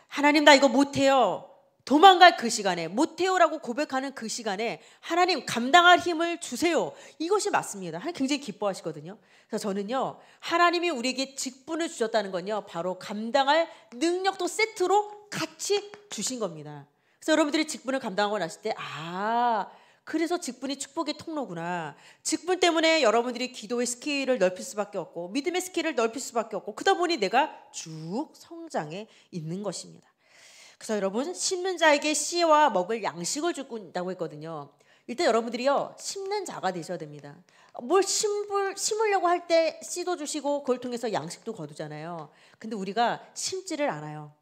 하나님 나 이거 못해요. 도망갈 그 시간에 못해요라고 고백하는 그 시간에 하나님 감당할 힘을 주세요. 이것이 맞습니다. 하나님 굉장히 기뻐하시거든요. 그래서 저는요 하나님이 우리에게 직분을 주셨다는 건요 바로 감당할 능력도 세트로 같이 주신 겁니다. 그래서 여러분들이 직분을 감당하고 나실 때 아. 그래서 직분이 축복의 통로구나. 직분 때문에 여러분들이 기도의 스킬을 넓힐 수밖에 없고 믿음의 스킬을 넓힐 수밖에 없고 그러다 보니 내가 쭉 성장해 있는 것입니다. 그래서 여러분 심는 자에게 씨와 먹을 양식을 주고 있다고 했거든요. 일단 여러분들이요 심는 자가 되셔야 됩니다. 뭘 심을 심으려고 할 때 씨도 주시고 그걸 통해서 양식도 거두잖아요. 근데 우리가 심지를 않아요.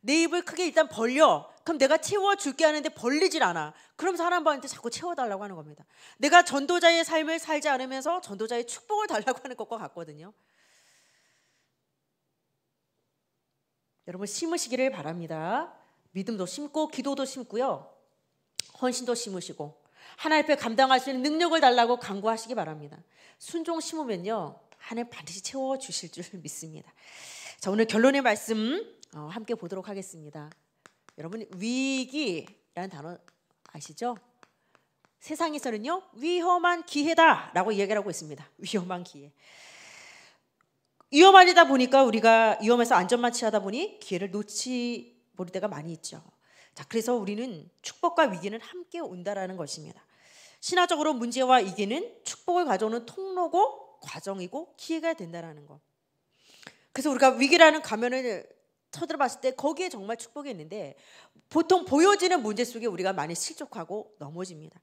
내 입을 크게 일단 벌려. 그럼 내가 채워줄게 하는데 벌리질 않아. 그럼 사람한테 자꾸 채워달라고 하는 겁니다. 내가 전도자의 삶을 살지 않으면서 전도자의 축복을 달라고 하는 것과 같거든요. 여러분 심으시기를 바랍니다. 믿음도 심고 기도도 심고요. 헌신도 심으시고 하나님 앞에 감당할 수 있는 능력을 달라고 간구하시기 바랍니다. 순종 심으면요. 하나님 반드시 채워 주실 줄 믿습니다. 자, 오늘 결론의 말씀 어, 함께 보도록 하겠습니다. 여러분 위기라는 단어 아시죠? 세상에서는요 위험한 기회다라고 이야기를 하고 있습니다. 위험한 기회. 위험하다 보니까 우리가 위험해서 안전만 취하다 보니 기회를 놓치 버릴 때가 많이 있죠. 자, 그래서 우리는 축복과 위기는 함께 온다라는 것입니다. 신화적으로 문제와 위기는 축복을 가져오는 통로고 과정이고 기회가 된다라는 것. 그래서 우리가 위기라는 가면을 쳐들어봤을 때 거기에 정말 축복이 있는데 보통 보여지는 문제 속에 우리가 많이 실족하고 넘어집니다.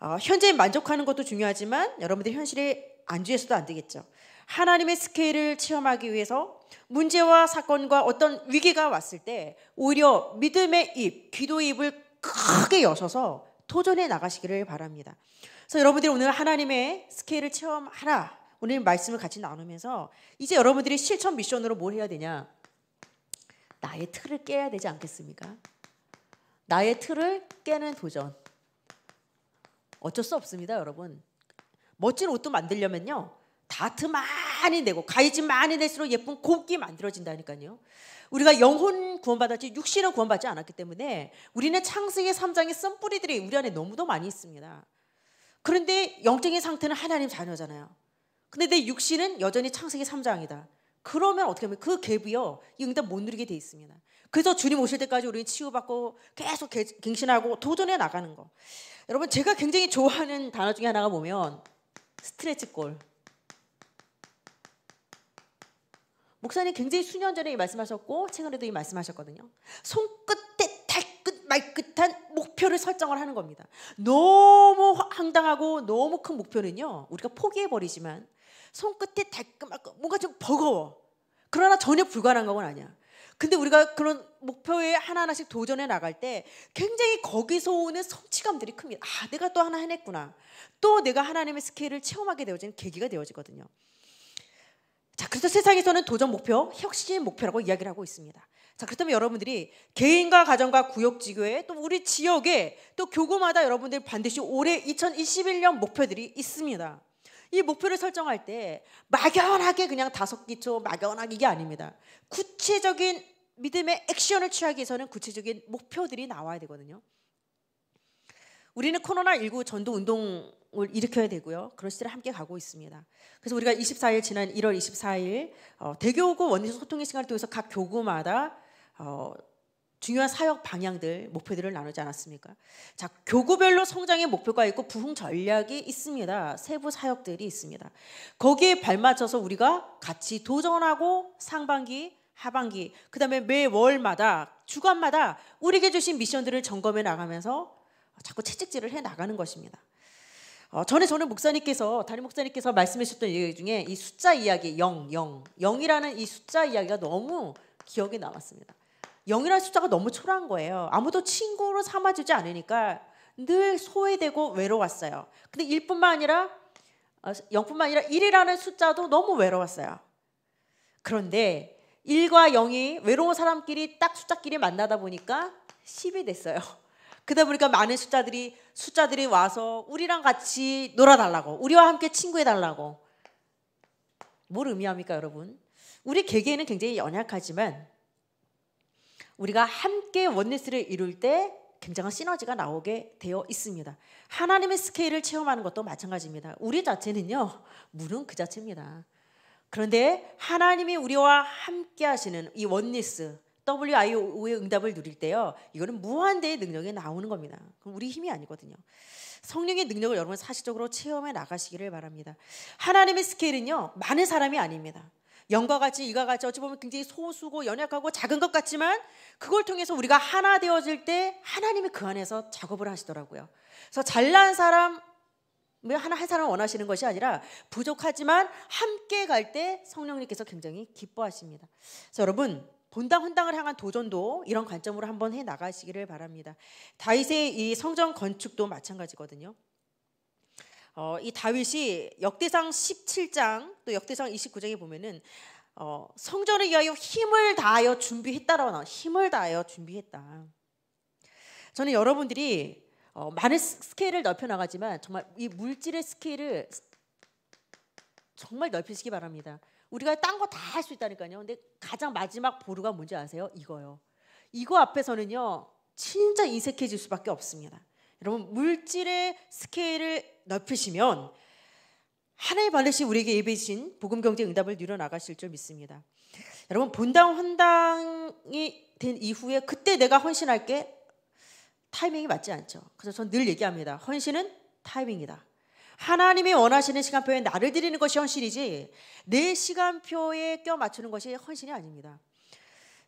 어, 현재에 만족하는 것도 중요하지만 여러분들 현실에 안주해서도 안 되겠죠. 하나님의 스케일을 체험하기 위해서 문제와 사건과 어떤 위기가 왔을 때 오히려 믿음의 입, 기도의 입을 크게 여셔서 도전해 나가시기를 바랍니다. 그래서 여러분들이 오늘 하나님의 스케일을 체험하라. 오늘 말씀을 같이 나누면서 이제 여러분들이 실천 미션으로 뭘 해야 되냐? 나의 틀을 깨야 되지 않겠습니까? 나의 틀을 깨는 도전. 어쩔 수 없습니다, 여러분. 멋진 옷도 만들려면요. 다트 많이 내고 가이즈 많이 낼수록 예쁜 곱기 만들어진다니까요. 우리가 영혼 구원받았지 육신은 구원받지 않았기 때문에 우리는 창세기 3장의 썬뿌리들이 우리 안에 너무도 많이 있습니다. 그런데 영적인 상태는 하나님 자녀잖아요. 근데 내 육신은 여전히 창세기 3장이다. 그러면 어떻게 하면 그 갭이요. 응답 못 누리게 돼 있습니다. 그래서 주님 오실 때까지 우리는 치유받고 계속 갱신하고 도전해 나가는 거. 여러분 제가 굉장히 좋아하는 단어 중에 하나가 보면 스트레치 골. 목사님 굉장히 수년 전에 이 말씀하셨고 최근에도 이 말씀하셨거든요. 손끝에 달끝 말끝한 목표를 설정을 하는 겁니다. 너무 황당하고 너무 큰 목표는요. 우리가 포기해 버리지만 손끝에 달끝 말끝 뭔가 좀 버거워. 그러나 전혀 불가능한 건 아니야. 근데 우리가 그런 목표에 하나하나씩 도전해 나갈 때 굉장히 거기서 오는 성취감들이 큽니다. 아, 내가 또 하나 해냈구나. 또 내가 하나님의 스케일을 체험하게 되어지는 계기가 되어지거든요. 자, 그래서 세상에서는 도전 목표, 혁신 목표라고 이야기를 하고 있습니다. 자, 그렇다면 여러분들이 개인과 가정과 구역 지교에또 우리 지역에 또 교구마다 여러분들 반드시 올해 2021년 목표들이 있습니다. 이 목표를 설정할 때 막연하게 그냥 다섯 기초 막연하게 이게 아닙니다. 구체적인 믿음의 액션을 취하기 위해서는 구체적인 목표들이 나와야 되거든요. 우리는 코로나19 전도 운동을 일으켜야 되고요. 그럴시를 대 함께 가고 있습니다. 그래서 우리가 24일 지난 1월 24일 어, 대교구 원내소 소통의 시간을 통해서 각 교구마다 어, 중요한 사역 방향들 목표들을 나누지 않았습니까? 자 교구별로 성장의 목표가 있고 부흥 전략이 있습니다. 세부 사역들이 있습니다. 거기에 발맞춰서 우리가 같이 도전하고 상반기 하반기 그다음에 매월마다 주간마다 우리에게 주신 미션들을 점검해 나가면서 자꾸 채찍질을 해 나가는 것입니다. 어, 전에 저는 목사님께서 담임 목사님께서 말씀해 셨던 얘기 중에 이 숫자 이야기 0, 0, 0이라는 이 숫자 이야기가 너무 기억에 남았습니다. 0이라는 숫자가 너무 초라한 거예요. 아무도 친구로 삼아주지 않으니까 늘 소외되고 외로웠어요. 근데 1뿐만 아니라 0뿐만 어, 아니라 1이라는 숫자도 너무 외로웠어요. 그런데 1과 0이 외로운 사람끼리 딱 숫자끼리 만나다 보니까 10이 됐어요. 그러다 보니까 많은 숫자들이 숫자들이 와서 우리랑 같이 놀아달라고, 우리와 함께 친구해달라고. 뭘 의미합니까, 여러분? 우리 개개인은 굉장히 연약하지만 우리가 함께 원리스를 이룰 때 굉장한 시너지가 나오게 되어 있습니다. 하나님의 스케일을 체험하는 것도 마찬가지입니다. 우리 자체는요, 물은 그 자체입니다. 그런데 하나님이 우리와 함께 하시는 이 원리스, WIO의 응답을 누릴 때요. 이거는 무한대의 능력이 나오는 겁니다. 그럼 우리 힘이 아니거든요. 성령의 능력을 여러분 사실적으로 체험해 나가시기를 바랍니다. 하나님의 스케일은요. 많은 사람이 아닙니다. 영과 같이 이와 같이 어찌 보면 굉장히 소수고 연약하고 작은 것 같지만 그걸 통해서 우리가 하나 되어질 때 하나님이 그 안에서 작업을 하시더라고요. 그래서 잘난 사람 뭐 하나 한 사람 원하시는 것이 아니라 부족하지만 함께 갈 때 성령님께서 굉장히 기뻐하십니다. 그래서 여러분 본당 헌당을 향한 도전도 이런 관점으로 한번 해 나가시기를 바랍니다. 다윗의 이 성전 건축도 마찬가지거든요. 어, 이 다윗이 역대상 17장 또 역대상 29장에 보면은 어, 성전을 위하여 힘을 다하여 준비했다라고 나와 힘을 다하여 준비했다. 저는 여러분들이 어, 많은 스케일을 넓혀 나가지만 정말 이 물질의 스케일을 정말 넓히시기 바랍니다. 우리가 딴 거 다 할 수 있다니까요. 근데 가장 마지막 보루가 뭔지 아세요? 이거요. 이거 앞에서는요. 진짜 인색해질 수밖에 없습니다. 여러분 물질의 스케일을 넓히시면 하나의 반드시 우리에게 예배 신 복음 경제 응답을 늘어나가실 줄 믿습니다. 여러분 본당 헌당이 된 이후에 그때 내가 헌신할 게 타이밍이 맞지 않죠. 그래서 저는 늘 얘기합니다. 헌신은 타이밍이다. 하나님이 원하시는 시간표에 나를 드리는 것이 헌신이지 내 시간표에 껴 맞추는 것이 헌신이 아닙니다.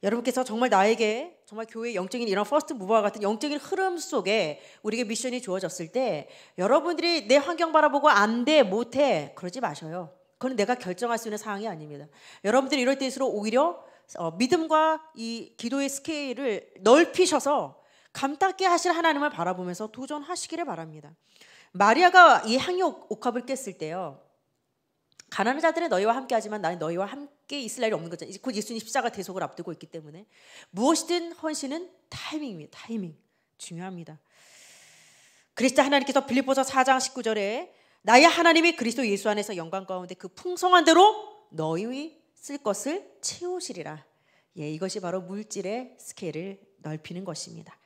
여러분께서 정말 나에게 정말 교회 영적인 이런 퍼스트 무브와 같은 영적인 흐름 속에 우리에게 미션이 주어졌을 때 여러분들이 내 환경 바라보고 안 돼, 못 해. 그러지 마셔요. 그건 내가 결정할 수 있는 사항이 아닙니다. 여러분들이 이럴 때일수록 오히려 어, 믿음과 이 기도의 스케일을 넓히셔서 감닦게 하실 하나님을 바라보면서 도전하시기를 바랍니다. 마리아가 이향요 옥합을 깼을 때요. 가난한 자들은 너희와 함께하지만 나는 너희와 함께 있을 날이 없는 거죠. 이제 곧 예수님 십자가 대속을 앞두고 있기 때문에 무엇이든 헌신은 타이밍입니다. 타이밍 중요합니다. 그리스도 하나님께서 빌립보서 4장 19절에 나의 하나님이 그리스도 예수 안에서 영광 가운데 그 풍성한 대로 너희 쓸 것을 채우시리라. 예, 이것이 바로 물질의 스케일을 넓히는 것입니다.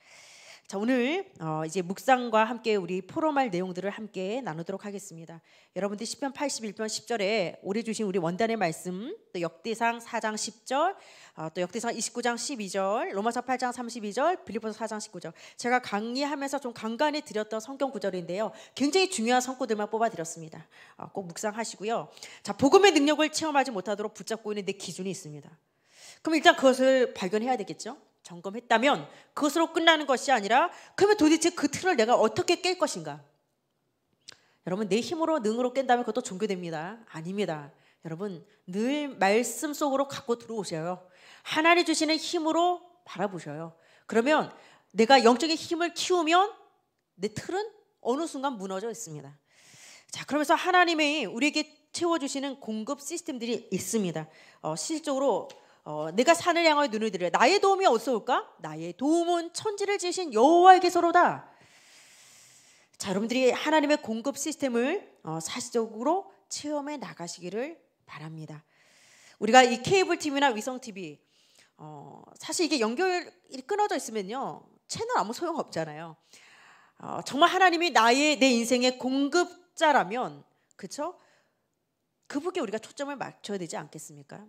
자, 오늘 어, 이제 묵상과 함께 우리 포럼할 내용들을 함께 나누도록 하겠습니다. 여러분들 시편 81편 10절에 올해 주신 우리 원단의 말씀, 또 역대상 4장 10절, 어, 또 역대상 29장 12절, 로마서 8장 32절, 빌리포스 4장 19절. 제가 강의하면서 좀 간간히 드렸던 성경 구절인데요. 굉장히 중요한 성구들만 뽑아드렸습니다. 어, 꼭 묵상하시고요. 자, 복음의 능력을 체험하지 못하도록 붙잡고 있는 내 기준이 있습니다. 그럼 일단 그것을 발견해야 되겠죠? 점검했다면 그것으로 끝나는 것이 아니라 그러면 도대체 그 틀을 내가 어떻게 깰 것인가? 여러분 내 힘으로 능으로 깬다면 그것도 종교됩니다. 아닙니다. 여러분 늘 말씀 속으로 갖고 들어오세요. 하나님 주시는 힘으로 바라보셔요. 그러면 내가 영적인 힘을 키우면 내 틀은 어느 순간 무너져 있습니다. 자 그러면서 하나님의 우리에게 채워주시는 공급 시스템들이 있습니다. 어, 실적으로 어, 내가 산을 향하여 눈을 들여 나의 도움이 어디서 올까? 나의 도움은 천지를 지으신 여호와에게서로다. 자, 여러분들이 하나님의 공급 시스템을 어, 사실적으로 체험해 나가시기를 바랍니다. 우리가 이 케이블 TV나 위성 TV 어, 사실 이게 연결이 끊어져 있으면요 채널 아무 소용 없잖아요. 어, 정말 하나님이 나의 내 인생의 공급자라면 그쵸? 그분에 우리가 초점을 맞춰야 되지 않겠습니까?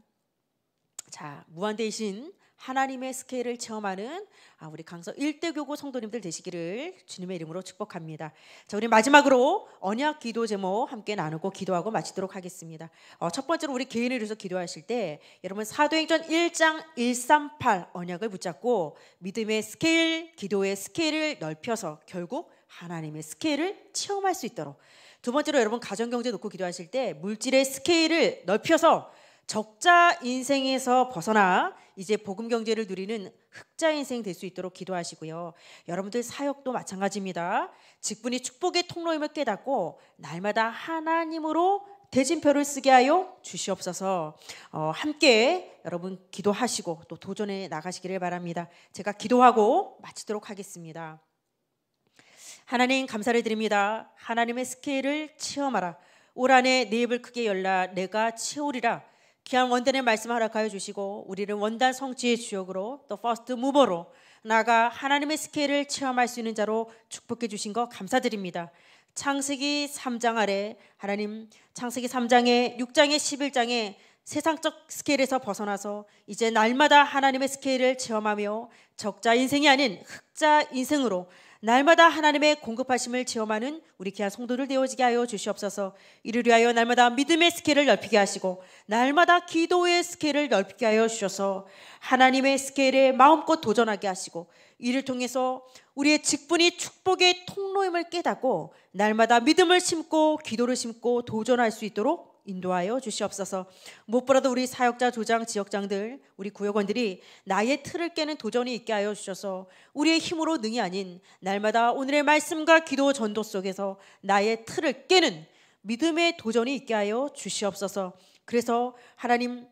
자, 무한대신 하나님의 스케일을 체험하는 아, 우리 강서 일대 교구 성도님들 되시기를 주님의 이름으로 축복합니다. 자, 우리 마지막으로 언약 기도 제목 함께 나누고 기도하고 마치도록 하겠습니다. 어, 첫 번째로 우리 개인을 위해서 기도하실 때 여러분 사도행전 1장 138 언약을 붙잡고 믿음의 스케일, 기도의 스케일을 넓혀서 결국 하나님의 스케일을 체험할 수 있도록 두 번째로 여러분 가정 경제 놓고 기도하실 때 물질의 스케일을 넓혀서 적자 인생에서 벗어나 이제 복음 경제를 누리는 흑자 인생 될 수 있도록 기도하시고요. 여러분들 사역도 마찬가지입니다. 직분이 축복의 통로임을 깨닫고 날마다 하나님으로 대진표를 쓰게 하여 주시옵소서. 어, 함께 여러분 기도하시고 또 도전해 나가시기를 바랍니다. 제가 기도하고 마치도록 하겠습니다. 하나님 감사를 드립니다. 하나님의 스케일을 체험하라. 올 한해 내 입을 크게 열라 내가 채우리라. 귀한 원단의 말씀 허락하여 주시고 우리를 원단 성취의 주역으로 또 퍼스트 무버로 나가 하나님의 스케일을 체험할 수 있는 자로 축복해 주신 거 감사드립니다. 창세기 3장 아래 하나님 창세기 3장에 6장에 11장에 세상적 스케일에서 벗어나서 이제 날마다 하나님의 스케일을 체험하며 적자 인생이 아닌 흑자 인생으로 날마다 하나님의 공급하심을 체험하는 우리 귀한 성도를 되어지게 하여 주시옵소서. 이를 위하여 날마다 믿음의 스케일을 넓히게 하시고 날마다 기도의 스케일을 넓히게 하여 주셔서 하나님의 스케일에 마음껏 도전하게 하시고 이를 통해서 우리의 직분이 축복의 통로임을 깨닫고 날마다 믿음을 심고 기도를 심고 도전할 수 있도록 인도하여 주시옵소서. 무엇보다도 우리 사역자 조장 지역장들 우리 구역원들이 나의 틀을 깨는 도전이 있게 하여 주셔서 우리의 힘으로 능이 아닌 날마다 오늘의 말씀과 기도 전도 속에서 나의 틀을 깨는 믿음의 도전이 있게 하여 주시옵소서. 그래서 하나님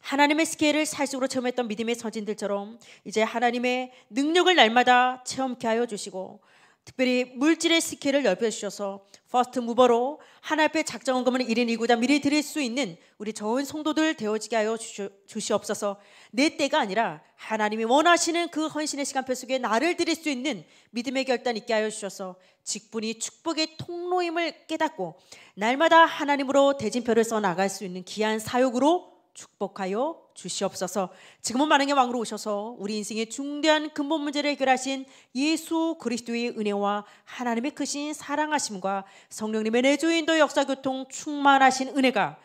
하나님의 스케일을 살수로 체험했던 믿음의 선진들처럼 이제 하나님의 능력을 날마다 체험케 하여 주시고 특별히 물질의 스킬을 넓혀 주셔서 퍼스트 무버로 하나님 앞에 작정한 것만 1인 1구다 미리 드릴 수 있는 우리 좋은 성도들 되어지게 하여 주시, 옵소서내 때가 아니라 하나님이 원하시는 그 헌신의 시간표 속에 나를 드릴 수 있는 믿음의 결단 있게 하여 주셔서 직분이 축복의 통로임을 깨닫고 날마다 하나님으로 대진표를 써나갈 수 있는 귀한 사역으로 축복하여 주시옵소서. 지금은 만행의 왕으로 오셔서 우리 인생의 중대한 근본 문제를 해결하신 예수 그리스도의 은혜와 하나님의 크신 사랑하심과 성령님의 내주인도 역사 교통 충만하신 은혜가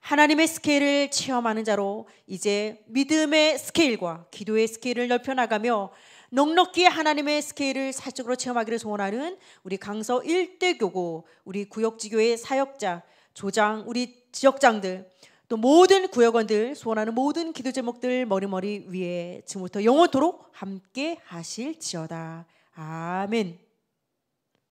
하나님의 스케일을 체험하는 자로 이제 믿음의 스케일과 기도의 스케일을 넓혀 나가며 넉넉히 하나님의 스케일을 사적으로 체험하기를 소원하는 우리 강서 일대 교구, 우리 구역지교의 사역자, 조장, 우리 지역장들 또 모든 구역원들 소원하는 모든 기도 제목들 머리머리 위에 지금부터 영원토록 함께 하실지어다. 아멘.